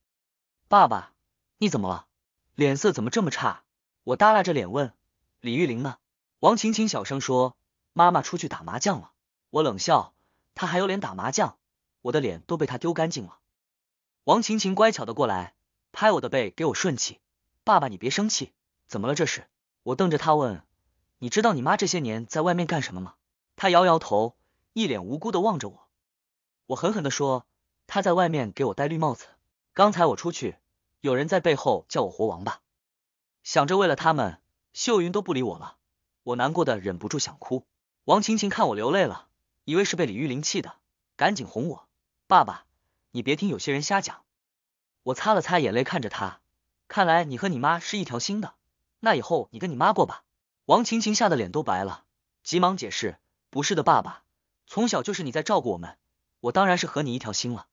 [SPEAKER 1] 爸爸，你怎么了？脸色怎么这么差？”我耷拉着脸问：“李玉玲呢？”王晴晴小声说：“妈妈出去打麻将了。”我冷笑：“他还有脸打麻将？我的脸都被他丢干净了。”王晴晴乖巧的过来拍我的背，给我顺气：“爸爸，你别生气。”怎么了这是？我瞪着他问：“你知道你妈这些年在外面干什么吗？”他摇摇头，一脸无辜的望着我。我狠狠的说：“他在外面给我戴绿帽子。”刚才我出去，有人在背后叫我“活王八”，想着为了他们，秀云都不理我了，我难过的忍不住想哭。王晴晴看我流泪了，以为是被李玉玲气的，赶紧哄我：“爸爸，你别听有些人瞎讲。”我擦了擦眼泪，看着他，看来你和你妈是一条心的。那以后你跟你妈过吧。王晴晴吓得脸都白了，急忙解释：“不是的，爸爸，从小就是你在照顾我们，我当然是和你一条心了。”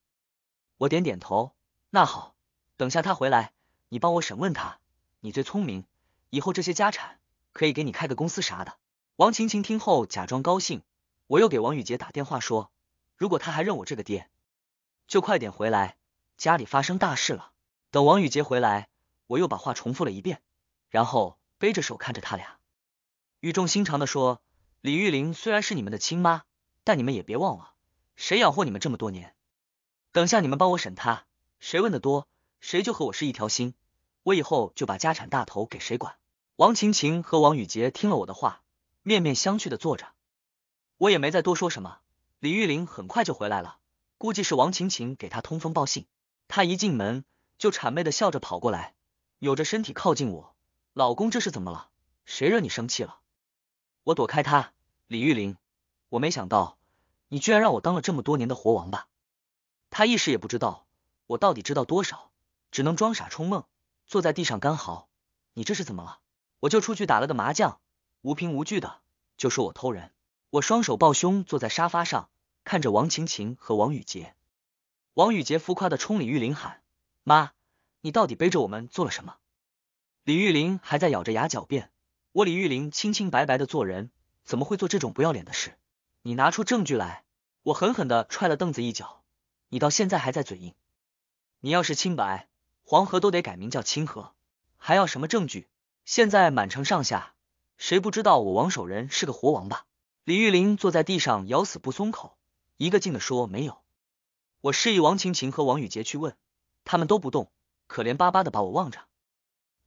[SPEAKER 1] 我点点头，那好，等下他回来，你帮我审问他，你最聪明，以后这些家产可以给你开个公司啥的。王晴晴听后假装高兴。我又给王宇杰打电话说：“如果他还认我这个爹，就快点回来，家里发生大事了。”等王宇杰回来，我又把话重复了一遍。然后背着手看着他俩，语重心长的说：“李玉玲虽然是你们的亲妈，但你们也别忘了，谁养活你们这么多年。等下你们帮我审他，谁问的多，谁就和我是一条心，我以后就把家产大头给谁管。”王晴晴和王宇杰听了我的话，面面相觑的坐着，我也没再多说什么。李玉玲很快就回来了，估计是王晴晴给她通风报信。她一进门就谄媚的笑着跑过来，有着身体靠近我。老公，这是怎么了？谁惹你生气了？我躲开他，李玉玲，我没想到你居然让我当了这么多年的活王八。他一时也不知道我到底知道多少，只能装傻充梦，坐在地上干嚎。你这是怎么了？我就出去打了个麻将，无凭无据的就说我偷人。我双手抱胸坐在沙发上，看着王晴晴和王宇杰。王宇杰浮夸的冲李玉玲喊：“妈，你到底背着我们做了什么？”李玉林还在咬着牙狡辩，我李玉林清清白白的做人，怎么会做这种不要脸的事？你拿出证据来！我狠狠的踹了凳子一脚，你到现在还在嘴硬。你要是清白，黄河都得改名叫清河，还要什么证据？现在满城上下，谁不知道我王守仁是个活王八？”李玉林坐在地上，咬死不松口，一个劲的说没有。我示意王晴晴和王宇杰去问，他们都不动，可怜巴巴的把我望着。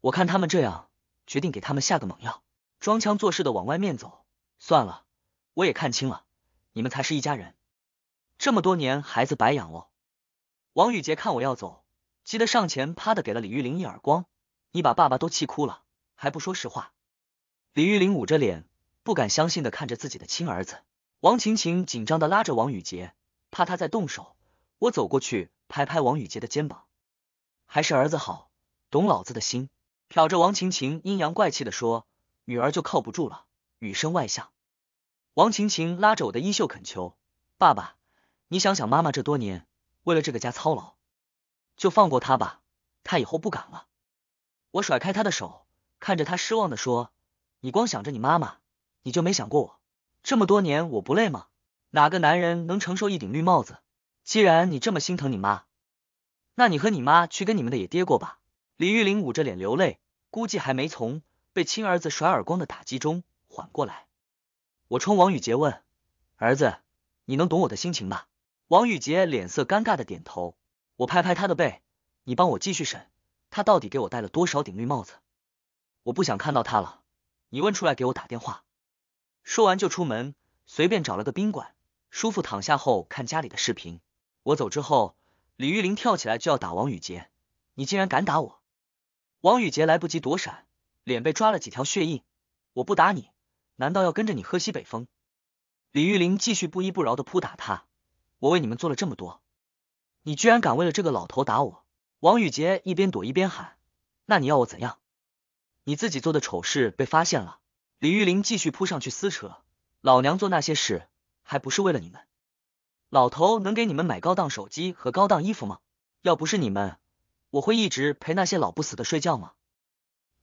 [SPEAKER 1] 我看他们这样，决定给他们下个猛药，装腔作势的往外面走。算了，我也看清了，你们才是一家人，这么多年孩子白养了。王宇杰看我要走，急得上前，啪的给了李玉玲一耳光。你把爸爸都气哭了，还不说实话？李玉玲捂着脸，不敢相信的看着自己的亲儿子。王晴晴紧张的拉着王宇杰，怕他再动手。我走过去，拍拍王宇杰的肩膀，还是儿子好，懂老子的心。瞟着王晴晴，阴阳怪气的说：“女儿就靠不住了，女生外向。”王晴晴拉着我的衣袖恳求：“爸爸，你想想妈妈这多年为了这个家操劳，就放过她吧，她以后不敢了。”我甩开她的手，看着她失望的说：“你光想着你妈妈，你就没想过我？这么多年我不累吗？哪个男人能承受一顶绿帽子？既然你这么心疼你妈，那你和你妈去跟你们的野爹过吧。”李玉玲捂着脸流泪，估计还没从被亲儿子甩耳光的打击中缓过来。我冲王宇杰问：“儿子，你能懂我的心情吗？”王宇杰脸色尴尬的点头。我拍拍他的背：“你帮我继续审他到底给我戴了多少顶绿帽子，我不想看到他了。你问出来给我打电话。”说完就出门，随便找了个宾馆，舒服躺下后看家里的视频。我走之后，李玉玲跳起来就要打王宇杰：“你竟然敢打我！”王宇杰来不及躲闪，脸被抓了几条血印。我不打你，难道要跟着你喝西北风？李玉林继续不依不饶的扑打他。我为你们做了这么多，你居然敢为了这个老头打我！王宇杰一边躲一边喊：“那你要我怎样？”你自己做的丑事被发现了。李玉林继续扑上去撕扯。老娘做那些事，还不是为了你们？老头能给你们买高档手机和高档衣服吗？要不是你们……我会一直陪那些老不死的睡觉吗？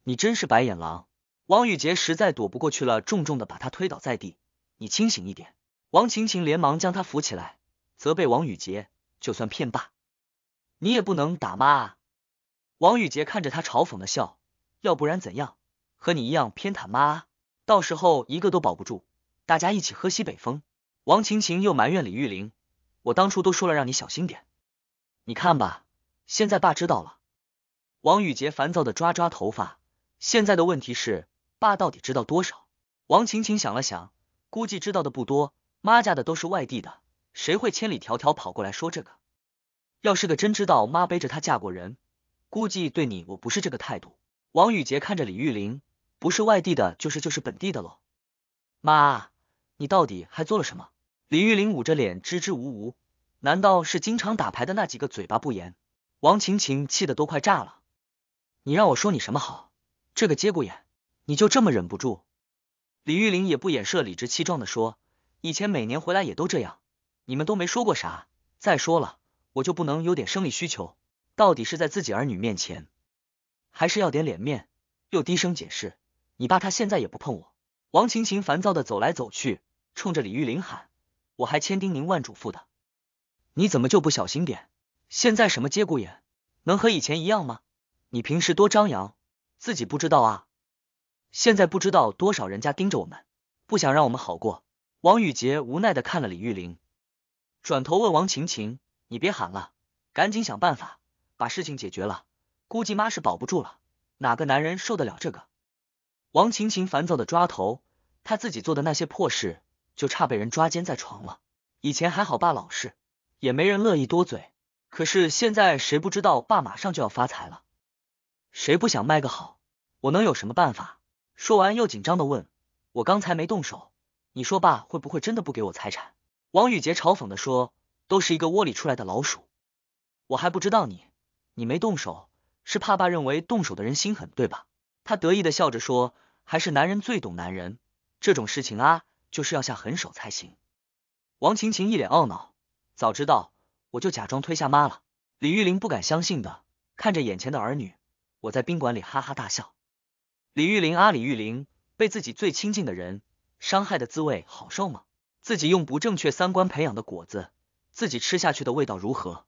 [SPEAKER 1] 你真是白眼狼！王宇杰实在躲不过去了，重重的把他推倒在地。你清醒一点！王晴晴连忙将他扶起来，责备王宇杰：就算骗爸，你也不能打妈啊！王宇杰看着他嘲讽的笑，要不然怎样？和你一样偏袒妈，到时候一个都保不住，大家一起喝西北风！王晴晴又埋怨李玉玲：我当初都说了让你小心点，你看吧。现在爸知道了，王宇杰烦躁的抓抓头发。现在的问题是，爸到底知道多少？王晴晴想了想，估计知道的不多。妈嫁的都是外地的，谁会千里迢迢跑过来说这个？要是个真知道妈背着她嫁过人，估计对你我不是这个态度。王宇杰看着李玉玲，不是外地的，就是就是本地的喽。妈，你到底还做了什么？李玉玲捂着脸，支支吾吾。难道是经常打牌的那几个嘴巴不严？王晴晴气得都快炸了，你让我说你什么好？这个节骨眼，你就这么忍不住？李玉玲也不掩饰，理直气壮的说，以前每年回来也都这样，你们都没说过啥。再说了，我就不能有点生理需求？到底是在自己儿女面前，还是要点脸面？又低声解释，你爸他现在也不碰我。王晴晴烦躁的走来走去，冲着李玉玲喊，我还千叮咛万嘱咐的，你怎么就不小心点？现在什么节骨眼，能和以前一样吗？你平时多张扬，自己不知道啊！现在不知道多少人家盯着我们，不想让我们好过。王宇杰无奈的看了李玉玲，转头问王晴晴：“你别喊了，赶紧想办法把事情解决了。估计妈是保不住了，哪个男人受得了这个？”王晴晴烦躁的抓头，她自己做的那些破事，就差被人抓奸在床了。以前还好爸老实，也没人乐意多嘴。可是现在谁不知道爸马上就要发财了？谁不想卖个好？我能有什么办法？说完又紧张的问：“我刚才没动手，你说爸会不会真的不给我财产？”王宇杰嘲讽的说：“都是一个窝里出来的老鼠，我还不知道你，你没动手是怕爸认为动手的人心狠，对吧？”他得意的笑着说：“还是男人最懂男人，这种事情啊，就是要下狠手才行。”王晴晴一脸懊恼：“早知道。”我就假装推下妈了。李玉玲不敢相信的看着眼前的儿女，我在宾馆里哈哈大笑。李玉玲啊，李玉玲，被自己最亲近的人伤害的滋味好受吗？自己用不正确三观培养的果子，自己吃下去的味道如何？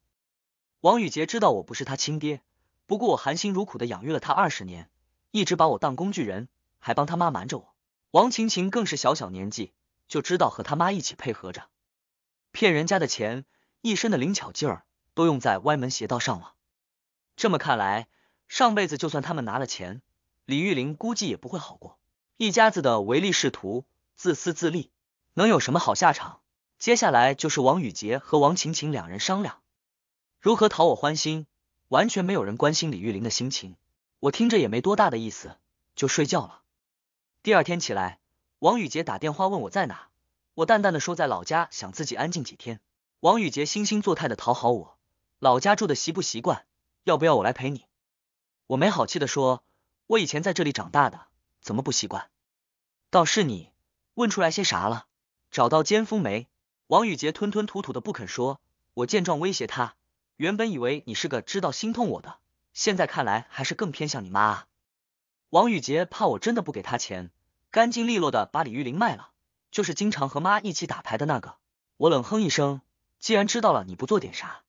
[SPEAKER 1] 王宇杰知道我不是他亲爹，不过我含辛茹苦的养育了他二十年，一直把我当工具人，还帮他妈瞒着我。王晴晴更是小小年纪就知道和他妈一起配合着骗人家的钱。一身的灵巧劲儿都用在歪门邪道上了。这么看来，上辈子就算他们拿了钱，李玉玲估计也不会好过。一家子的唯利是图、自私自利，能有什么好下场？接下来就是王宇杰和王晴晴两人商量如何讨我欢心，完全没有人关心李玉玲的心情。我听着也没多大的意思，就睡觉了。第二天起来，王宇杰打电话问我在哪，我淡淡的说在老家，想自己安静几天。王宇杰惺惺作态的讨好我，老家住的习不习惯？要不要我来陪你？我没好气的说，我以前在这里长大的，怎么不习惯？倒是你问出来些啥了？找到奸夫没？王宇杰吞吞吐吐的不肯说。我见状威胁他，原本以为你是个知道心痛我的，现在看来还是更偏向你妈啊。王宇杰怕我真的不给他钱，干净利落的把李玉玲卖了，就是经常和妈一起打牌的那个。我冷哼一声。既然知道了，你不做点啥？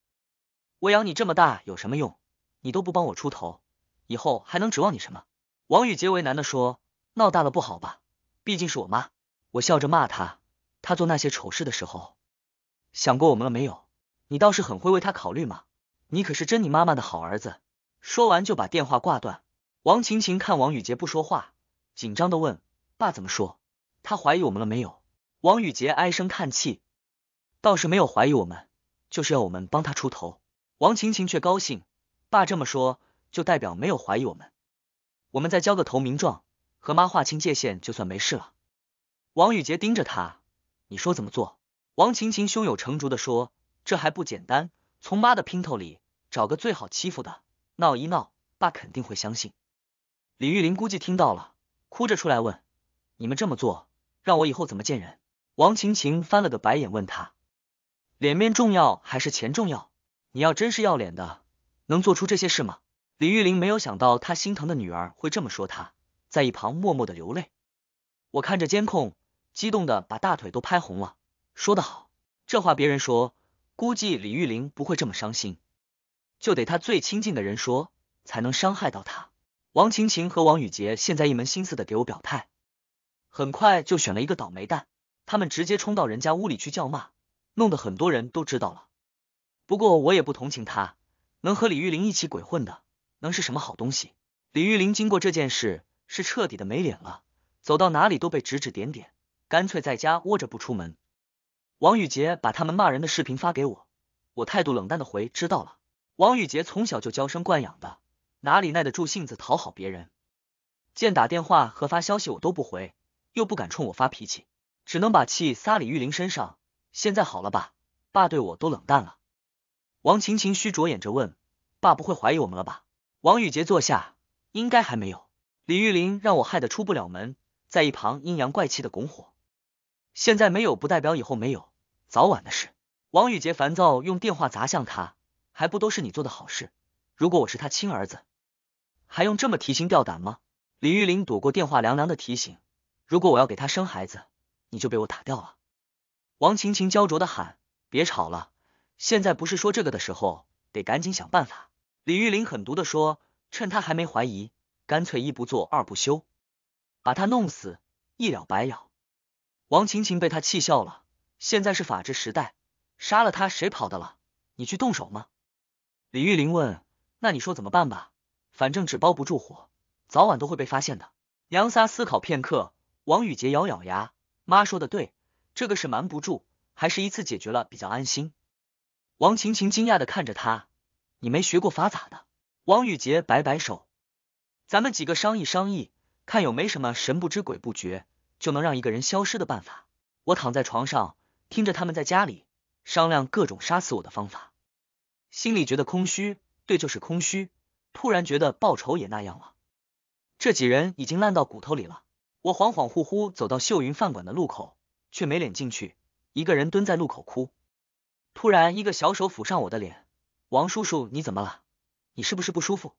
[SPEAKER 1] 我养你这么大有什么用？你都不帮我出头，以后还能指望你什么？王宇杰为难的说：“闹大了不好吧？毕竟是我妈。”我笑着骂他：“他做那些丑事的时候，想过我们了没有？你倒是很会为他考虑嘛！你可是真你妈妈的好儿子。”说完就把电话挂断。王晴晴看王宇杰不说话，紧张的问：“爸怎么说？他怀疑我们了没有？”王宇杰唉声叹气。倒是没有怀疑我们，就是要我们帮他出头。王晴晴却高兴，爸这么说就代表没有怀疑我们，我们再交个投名状，和妈划清界限，就算没事了。王宇杰盯着他，你说怎么做？王晴晴胸有成竹的说：“这还不简单，从妈的姘头里找个最好欺负的，闹一闹，爸肯定会相信。”李玉玲估计听到了，哭着出来问：“你们这么做，让我以后怎么见人？”王晴晴翻了个白眼，问他。脸面重要还是钱重要？你要真是要脸的，能做出这些事吗？李玉玲没有想到，她心疼的女儿会这么说。她在一旁默默的流泪。我看着监控，激动的把大腿都拍红了。说得好，这话别人说，估计李玉玲不会这么伤心，就得她最亲近的人说，才能伤害到她。王晴晴和王宇杰现在一门心思的给我表态，很快就选了一个倒霉蛋，他们直接冲到人家屋里去叫骂。弄得很多人都知道了，不过我也不同情他，能和李玉玲一起鬼混的，能是什么好东西？李玉玲经过这件事是彻底的没脸了，走到哪里都被指指点点，干脆在家窝着不出门。王宇杰把他们骂人的视频发给我，我态度冷淡的回知道了。王宇杰从小就娇生惯养的，哪里耐得住性子讨好别人？见打电话和发消息我都不回，又不敢冲我发脾气，只能把气撒李玉玲身上。现在好了吧，爸对我都冷淡了。王晴晴虚着眼着问：“爸不会怀疑我们了吧？”王宇杰坐下，应该还没有。李玉林让我害得出不了门，在一旁阴阳怪气的拱火。现在没有不代表以后没有，早晚的事。王宇杰烦躁，用电话砸向他，还不都是你做的好事？如果我是他亲儿子，还用这么提心吊胆吗？李玉林躲过电话，凉凉的提醒：“如果我要给他生孩子，你就被我打掉了。”王晴晴焦灼的喊：“别吵了，现在不是说这个的时候，得赶紧想办法。”李玉玲狠毒的说：“趁他还没怀疑，干脆一不做二不休，把他弄死，一了百了。”王晴晴被他气笑了：“现在是法治时代，杀了他谁跑得了？你去动手吗？”李玉玲问：“那你说怎么办吧？反正纸包不住火，早晚都会被发现的。”杨三思考片刻，王宇杰咬咬牙：“妈说的对。”这个是瞒不住，还是一次解决了比较安心。王晴晴惊讶的看着他，你没学过法咋的？王宇杰摆摆手，咱们几个商议商议，看有没什么神不知鬼不觉就能让一个人消失的办法。我躺在床上，听着他们在家里商量各种杀死我的方法，心里觉得空虚，对，就是空虚。突然觉得报仇也那样了。这几人已经烂到骨头里了，我恍恍惚惚走到秀云饭馆的路口。却没脸进去，一个人蹲在路口哭。突然，一个小手抚上我的脸，王叔叔，你怎么了？你是不是不舒服？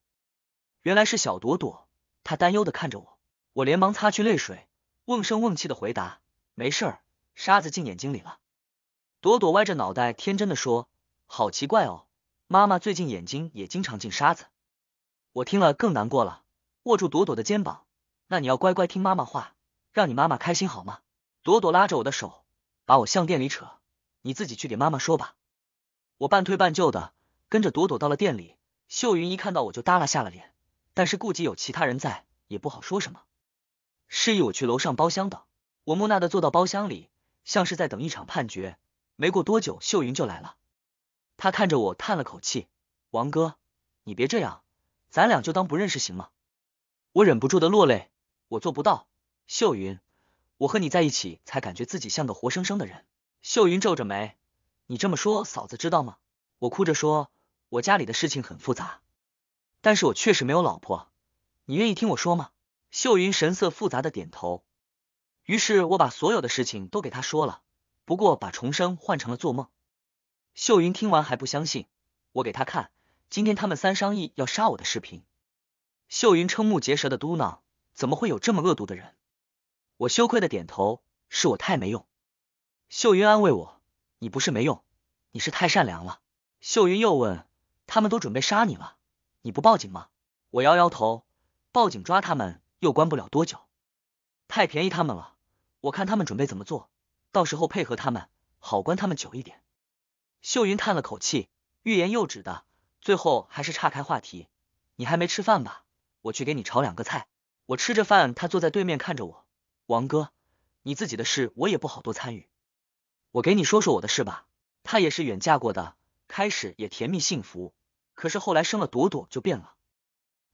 [SPEAKER 1] 原来是小朵朵，她担忧的看着我。我连忙擦去泪水，瓮声瓮气的回答：没事，沙子进眼睛里了。朵朵歪着脑袋，天真的说：好奇怪哦，妈妈最近眼睛也经常进沙子。我听了更难过了，握住朵朵的肩膀：那你要乖乖听妈妈话，让你妈妈开心好吗？朵朵拉着我的手，把我向店里扯。你自己去给妈妈说吧。我半推半就的跟着朵朵到了店里。秀云一看到我就耷拉下了脸，但是顾及有其他人在，也不好说什么，示意我去楼上包厢等。我木讷的坐到包厢里，像是在等一场判决。没过多久，秀云就来了。她看着我叹了口气：“王哥，你别这样，咱俩就当不认识行吗？”我忍不住的落泪，我做不到，秀云。我和你在一起，才感觉自己像个活生生的人。秀云皱着眉，你这么说，嫂子知道吗？我哭着说，我家里的事情很复杂，但是我确实没有老婆。你愿意听我说吗？秀云神色复杂的点头。于是我把所有的事情都给他说了，不过把重生换成了做梦。秀云听完还不相信，我给他看今天他们三商议要杀我的视频。秀云瞠目结舌的嘟囔，怎么会有这么恶毒的人？我羞愧的点头，是我太没用。秀云安慰我：“你不是没用，你是太善良了。”秀云又问：“他们都准备杀你了，你不报警吗？”我摇摇头：“报警抓他们又关不了多久，太便宜他们了。我看他们准备怎么做，到时候配合他们，好关他们久一点。”秀云叹了口气，欲言又止的，最后还是岔开话题：“你还没吃饭吧？我去给你炒两个菜。”我吃着饭，她坐在对面看着我。王哥，你自己的事我也不好多参与。我给你说说我的事吧。她也是远嫁过的，开始也甜蜜幸福，可是后来生了朵朵就变了。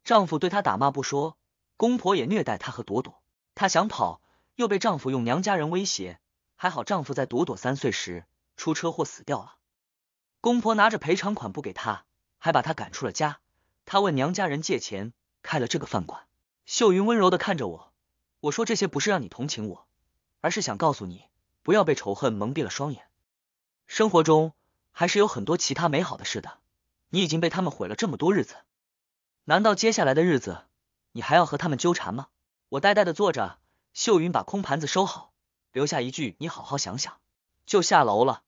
[SPEAKER 1] 丈夫对她打骂不说，公婆也虐待她和朵朵。她想跑，又被丈夫用娘家人威胁。还好丈夫在朵朵三岁时出车祸死掉了。公婆拿着赔偿款不给她，还把她赶出了家。她问娘家人借钱开了这个饭馆。秀云温柔的看着我。我说这些不是让你同情我，而是想告诉你，不要被仇恨蒙蔽了双眼。生活中还是有很多其他美好的事的，你已经被他们毁了这么多日子，难道接下来的日子你还要和他们纠缠吗？我呆呆的坐着，秀云把空盘子收好，留下一句“你好好想想”，就下楼了。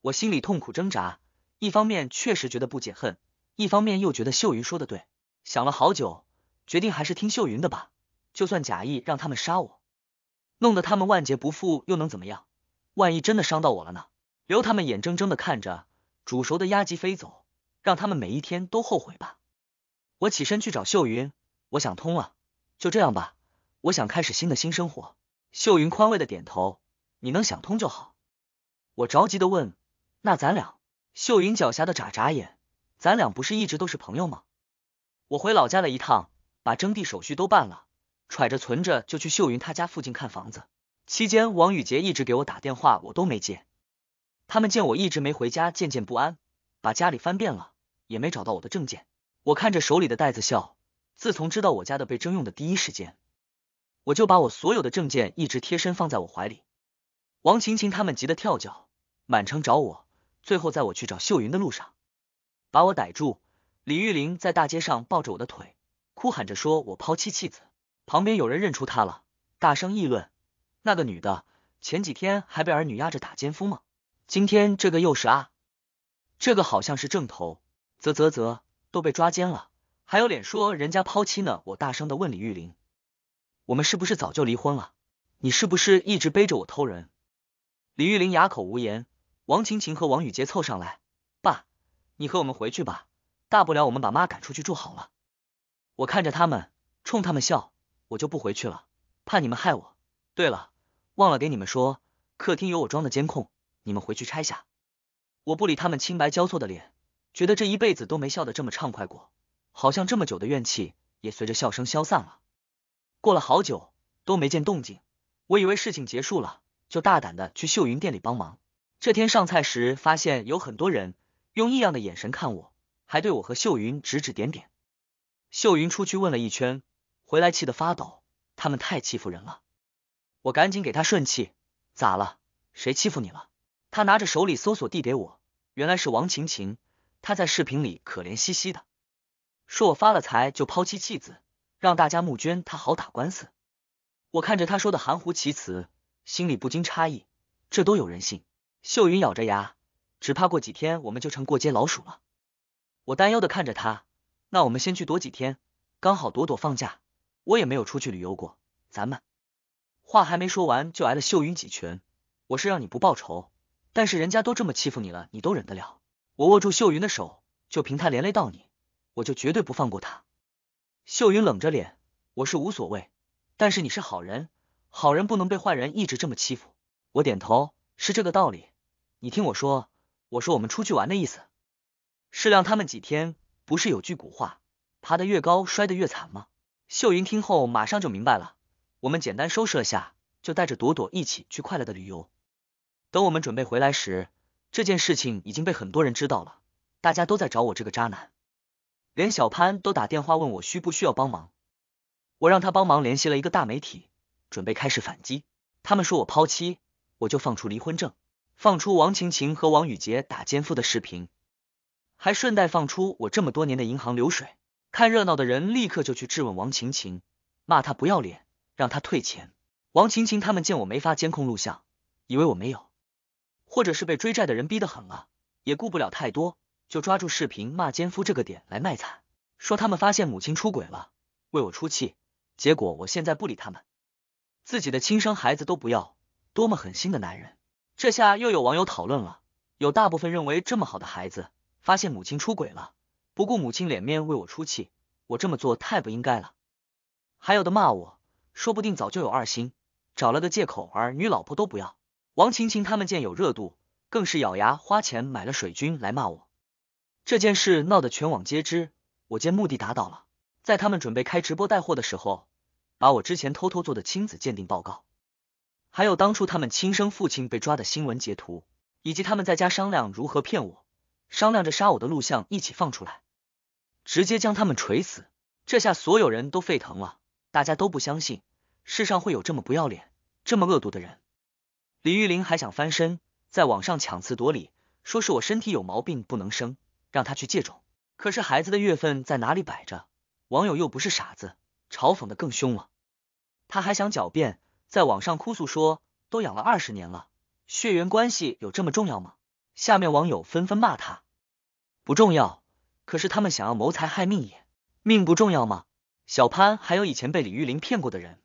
[SPEAKER 1] 我心里痛苦挣扎，一方面确实觉得不解恨，一方面又觉得秀云说的对，想了好久，决定还是听秀云的吧。就算假意让他们杀我，弄得他们万劫不复，又能怎么样？万一真的伤到我了呢？留他们眼睁睁的看着煮熟的鸭子飞走，让他们每一天都后悔吧。我起身去找秀云，我想通了，就这样吧。我想开始新的新生活。秀云宽慰的点头：“你能想通就好。”我着急的问：“那咱俩？”秀云狡黠的眨眨眼：“咱俩不是一直都是朋友吗？”我回老家了一趟，把征地手续都办了。揣着存着就去秀云她家附近看房子，期间王宇杰一直给我打电话，我都没接。他们见我一直没回家，渐渐不安，把家里翻遍了，也没找到我的证件。我看着手里的袋子笑，自从知道我家的被征用的第一时间，我就把我所有的证件一直贴身放在我怀里。王晴晴他们急得跳脚，满城找我，最后在我去找秀云的路上把我逮住。李玉玲在大街上抱着我的腿，哭喊着说我抛妻弃子。旁边有人认出他了，大声议论：“那个女的前几天还被儿女压着打奸夫吗？今天这个又是啊，这个好像是正头，啧啧啧，都被抓奸了，还有脸说人家抛妻呢？”我大声的问李玉玲：“我们是不是早就离婚了？你是不是一直背着我偷人？”李玉玲哑口无言。王晴晴和王宇杰凑上来：“爸，你和我们回去吧，大不了我们把妈赶出去住好了。”我看着他们，冲他们笑。我就不回去了，怕你们害我。对了，忘了给你们说，客厅有我装的监控，你们回去拆下。我不理他们，清白交错的脸，觉得这一辈子都没笑得这么畅快过，好像这么久的怨气也随着笑声消散了。过了好久都没见动静，我以为事情结束了，就大胆的去秀云店里帮忙。这天上菜时，发现有很多人用异样的眼神看我，还对我和秀云指指点点。秀云出去问了一圈。回来气得发抖，他们太欺负人了！我赶紧给他顺气，咋了？谁欺负你了？他拿着手里搜索递给我，原来是王晴晴，她在视频里可怜兮兮的，说我发了财就抛弃弃子，让大家募捐，她好打官司。我看着他说的含糊其辞，心里不禁诧异，这都有人信？秀云咬着牙，只怕过几天我们就成过街老鼠了。我担忧的看着他，那我们先去躲几天，刚好朵朵放假。我也没有出去旅游过，咱们话还没说完就挨了秀云几拳。我是让你不报仇，但是人家都这么欺负你了，你都忍得了？我握住秀云的手，就凭他连累到你，我就绝对不放过他。秀云冷着脸，我是无所谓，但是你是好人，好人不能被坏人一直这么欺负。我点头，是这个道理。你听我说，我说我们出去玩的意思，适量他们几天，不是有句古话，爬得越高摔得越惨吗？秀云听后马上就明白了，我们简单收拾了下，就带着朵朵一起去快乐的旅游。等我们准备回来时，这件事情已经被很多人知道了，大家都在找我这个渣男，连小潘都打电话问我需不需要帮忙，我让他帮忙联系了一个大媒体，准备开始反击。他们说我抛妻，我就放出离婚证，放出王晴晴和王宇杰打奸夫的视频，还顺带放出我这么多年的银行流水。看热闹的人立刻就去质问王晴晴，骂她不要脸，让她退钱。王晴晴他们见我没发监控录像，以为我没有，或者是被追债的人逼得很了，也顾不了太多，就抓住视频骂奸夫这个点来卖惨，说他们发现母亲出轨了，为我出气。结果我现在不理他们，自己的亲生孩子都不要，多么狠心的男人！这下又有网友讨论了，有大部分认为这么好的孩子，发现母亲出轨了。不顾母亲脸面为我出气，我这么做太不应该了。还有的骂我，说不定早就有二心，找了个借口，儿女老婆都不要。王晴晴他们见有热度，更是咬牙花钱买了水军来骂我。这件事闹得全网皆知，我见目的达到了，在他们准备开直播带货的时候，把我之前偷偷做的亲子鉴定报告，还有当初他们亲生父亲被抓的新闻截图，以及他们在家商量如何骗我、商量着杀我的录像一起放出来。直接将他们锤死，这下所有人都沸腾了，大家都不相信世上会有这么不要脸、这么恶毒的人。李玉玲还想翻身，在网上强词夺理，说是我身体有毛病不能生，让他去借种。可是孩子的月份在哪里摆着？网友又不是傻子，嘲讽的更凶了。他还想狡辩，在网上哭诉说都养了二十年了，血缘关系有这么重要吗？下面网友纷纷骂他不重要。可是他们想要谋财害命也命不重要吗？小潘还有以前被李玉林骗过的人，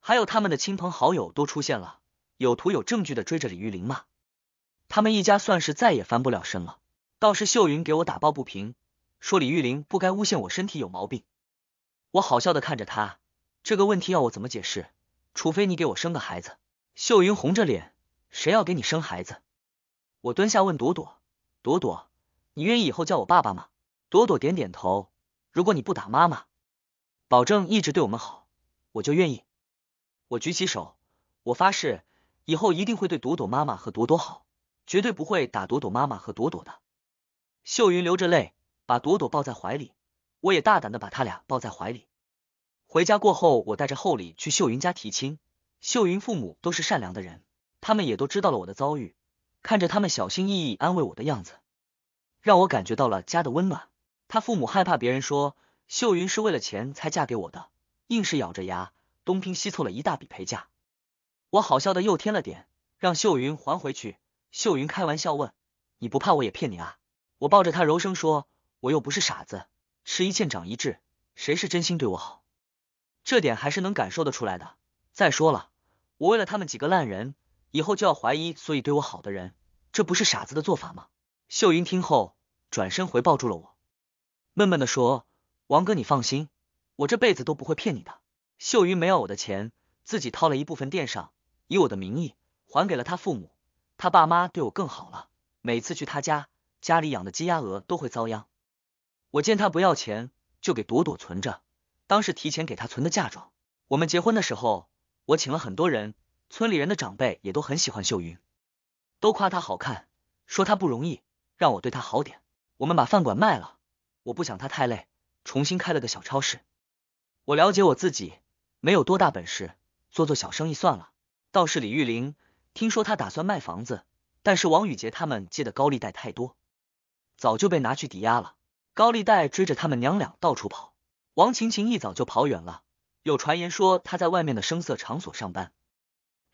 [SPEAKER 1] 还有他们的亲朋好友都出现了，有图有证据的追着李玉林骂，他们一家算是再也翻不了身了。倒是秀云给我打抱不平，说李玉林不该诬陷我身体有毛病。我好笑的看着他，这个问题要我怎么解释？除非你给我生个孩子。秀云红着脸，谁要给你生孩子？我蹲下问朵朵，朵朵。你愿意以后叫我爸爸吗？朵朵点点头。如果你不打妈妈，保证一直对我们好，我就愿意。我举起手，我发誓，以后一定会对朵朵妈妈和朵朵好，绝对不会打朵朵妈妈和朵朵的。秀云流着泪，把朵朵抱在怀里，我也大胆的把她俩抱在怀里。回家过后，我带着厚礼去秀云家提亲。秀云父母都是善良的人，他们也都知道了我的遭遇，看着他们小心翼翼安慰我的样子。让我感觉到了家的温暖。他父母害怕别人说秀云是为了钱才嫁给我的，硬是咬着牙东拼西凑了一大笔陪嫁。我好笑的又添了点，让秀云还回去。秀云开玩笑问：“你不怕我也骗你啊？”我抱着他柔声说：“我又不是傻子，吃一堑长一智，谁是真心对我好，这点还是能感受得出来的。再说了，我为了他们几个烂人，以后就要怀疑所以对我好的人，这不是傻子的做法吗？”秀云听后，转身回抱住了我，闷闷的说：“王哥，你放心，我这辈子都不会骗你的。秀云没要我的钱，自己掏了一部分垫上，以我的名义还给了他父母。他爸妈对我更好了，每次去他家，家里养的鸡鸭鹅都会遭殃。我见他不要钱，就给朵朵存着，当是提前给他存的嫁妆。我们结婚的时候，我请了很多人，村里人的长辈也都很喜欢秀云，都夸她好看，说她不容易。”让我对他好点，我们把饭馆卖了。我不想他太累，重新开了个小超市。我了解我自己，没有多大本事，做做小生意算了。倒是李玉玲，听说她打算卖房子，但是王宇杰他们借的高利贷太多，早就被拿去抵押了。高利贷追着他们娘俩到处跑。王晴晴一早就跑远了，有传言说她在外面的声色场所上班，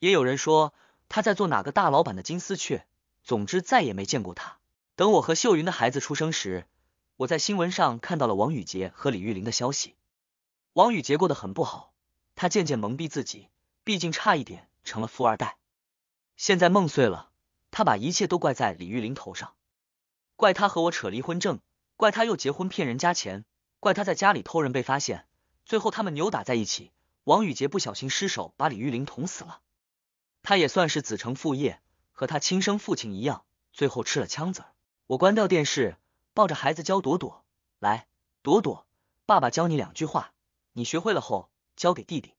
[SPEAKER 1] 也有人说她在做哪个大老板的金丝雀。总之，再也没见过她。等我和秀云的孩子出生时，我在新闻上看到了王宇杰和李玉玲的消息。王宇杰过得很不好，他渐渐蒙蔽自己，毕竟差一点成了富二代。现在梦碎了，他把一切都怪在李玉玲头上，怪他和我扯离婚证，怪他又结婚骗人家钱，怪他在家里偷人被发现。最后他们扭打在一起，王宇杰不小心失手把李玉玲捅死了。他也算是子承父业，和他亲生父亲一样，最后吃了枪子儿。我关掉电视，抱着孩子教朵朵。来，朵朵，爸爸教你两句话，你学会了后教给弟弟。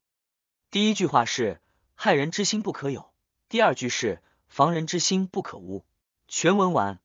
[SPEAKER 1] 第一句话是害人之心不可有，第二句是防人之心不可无。全文完。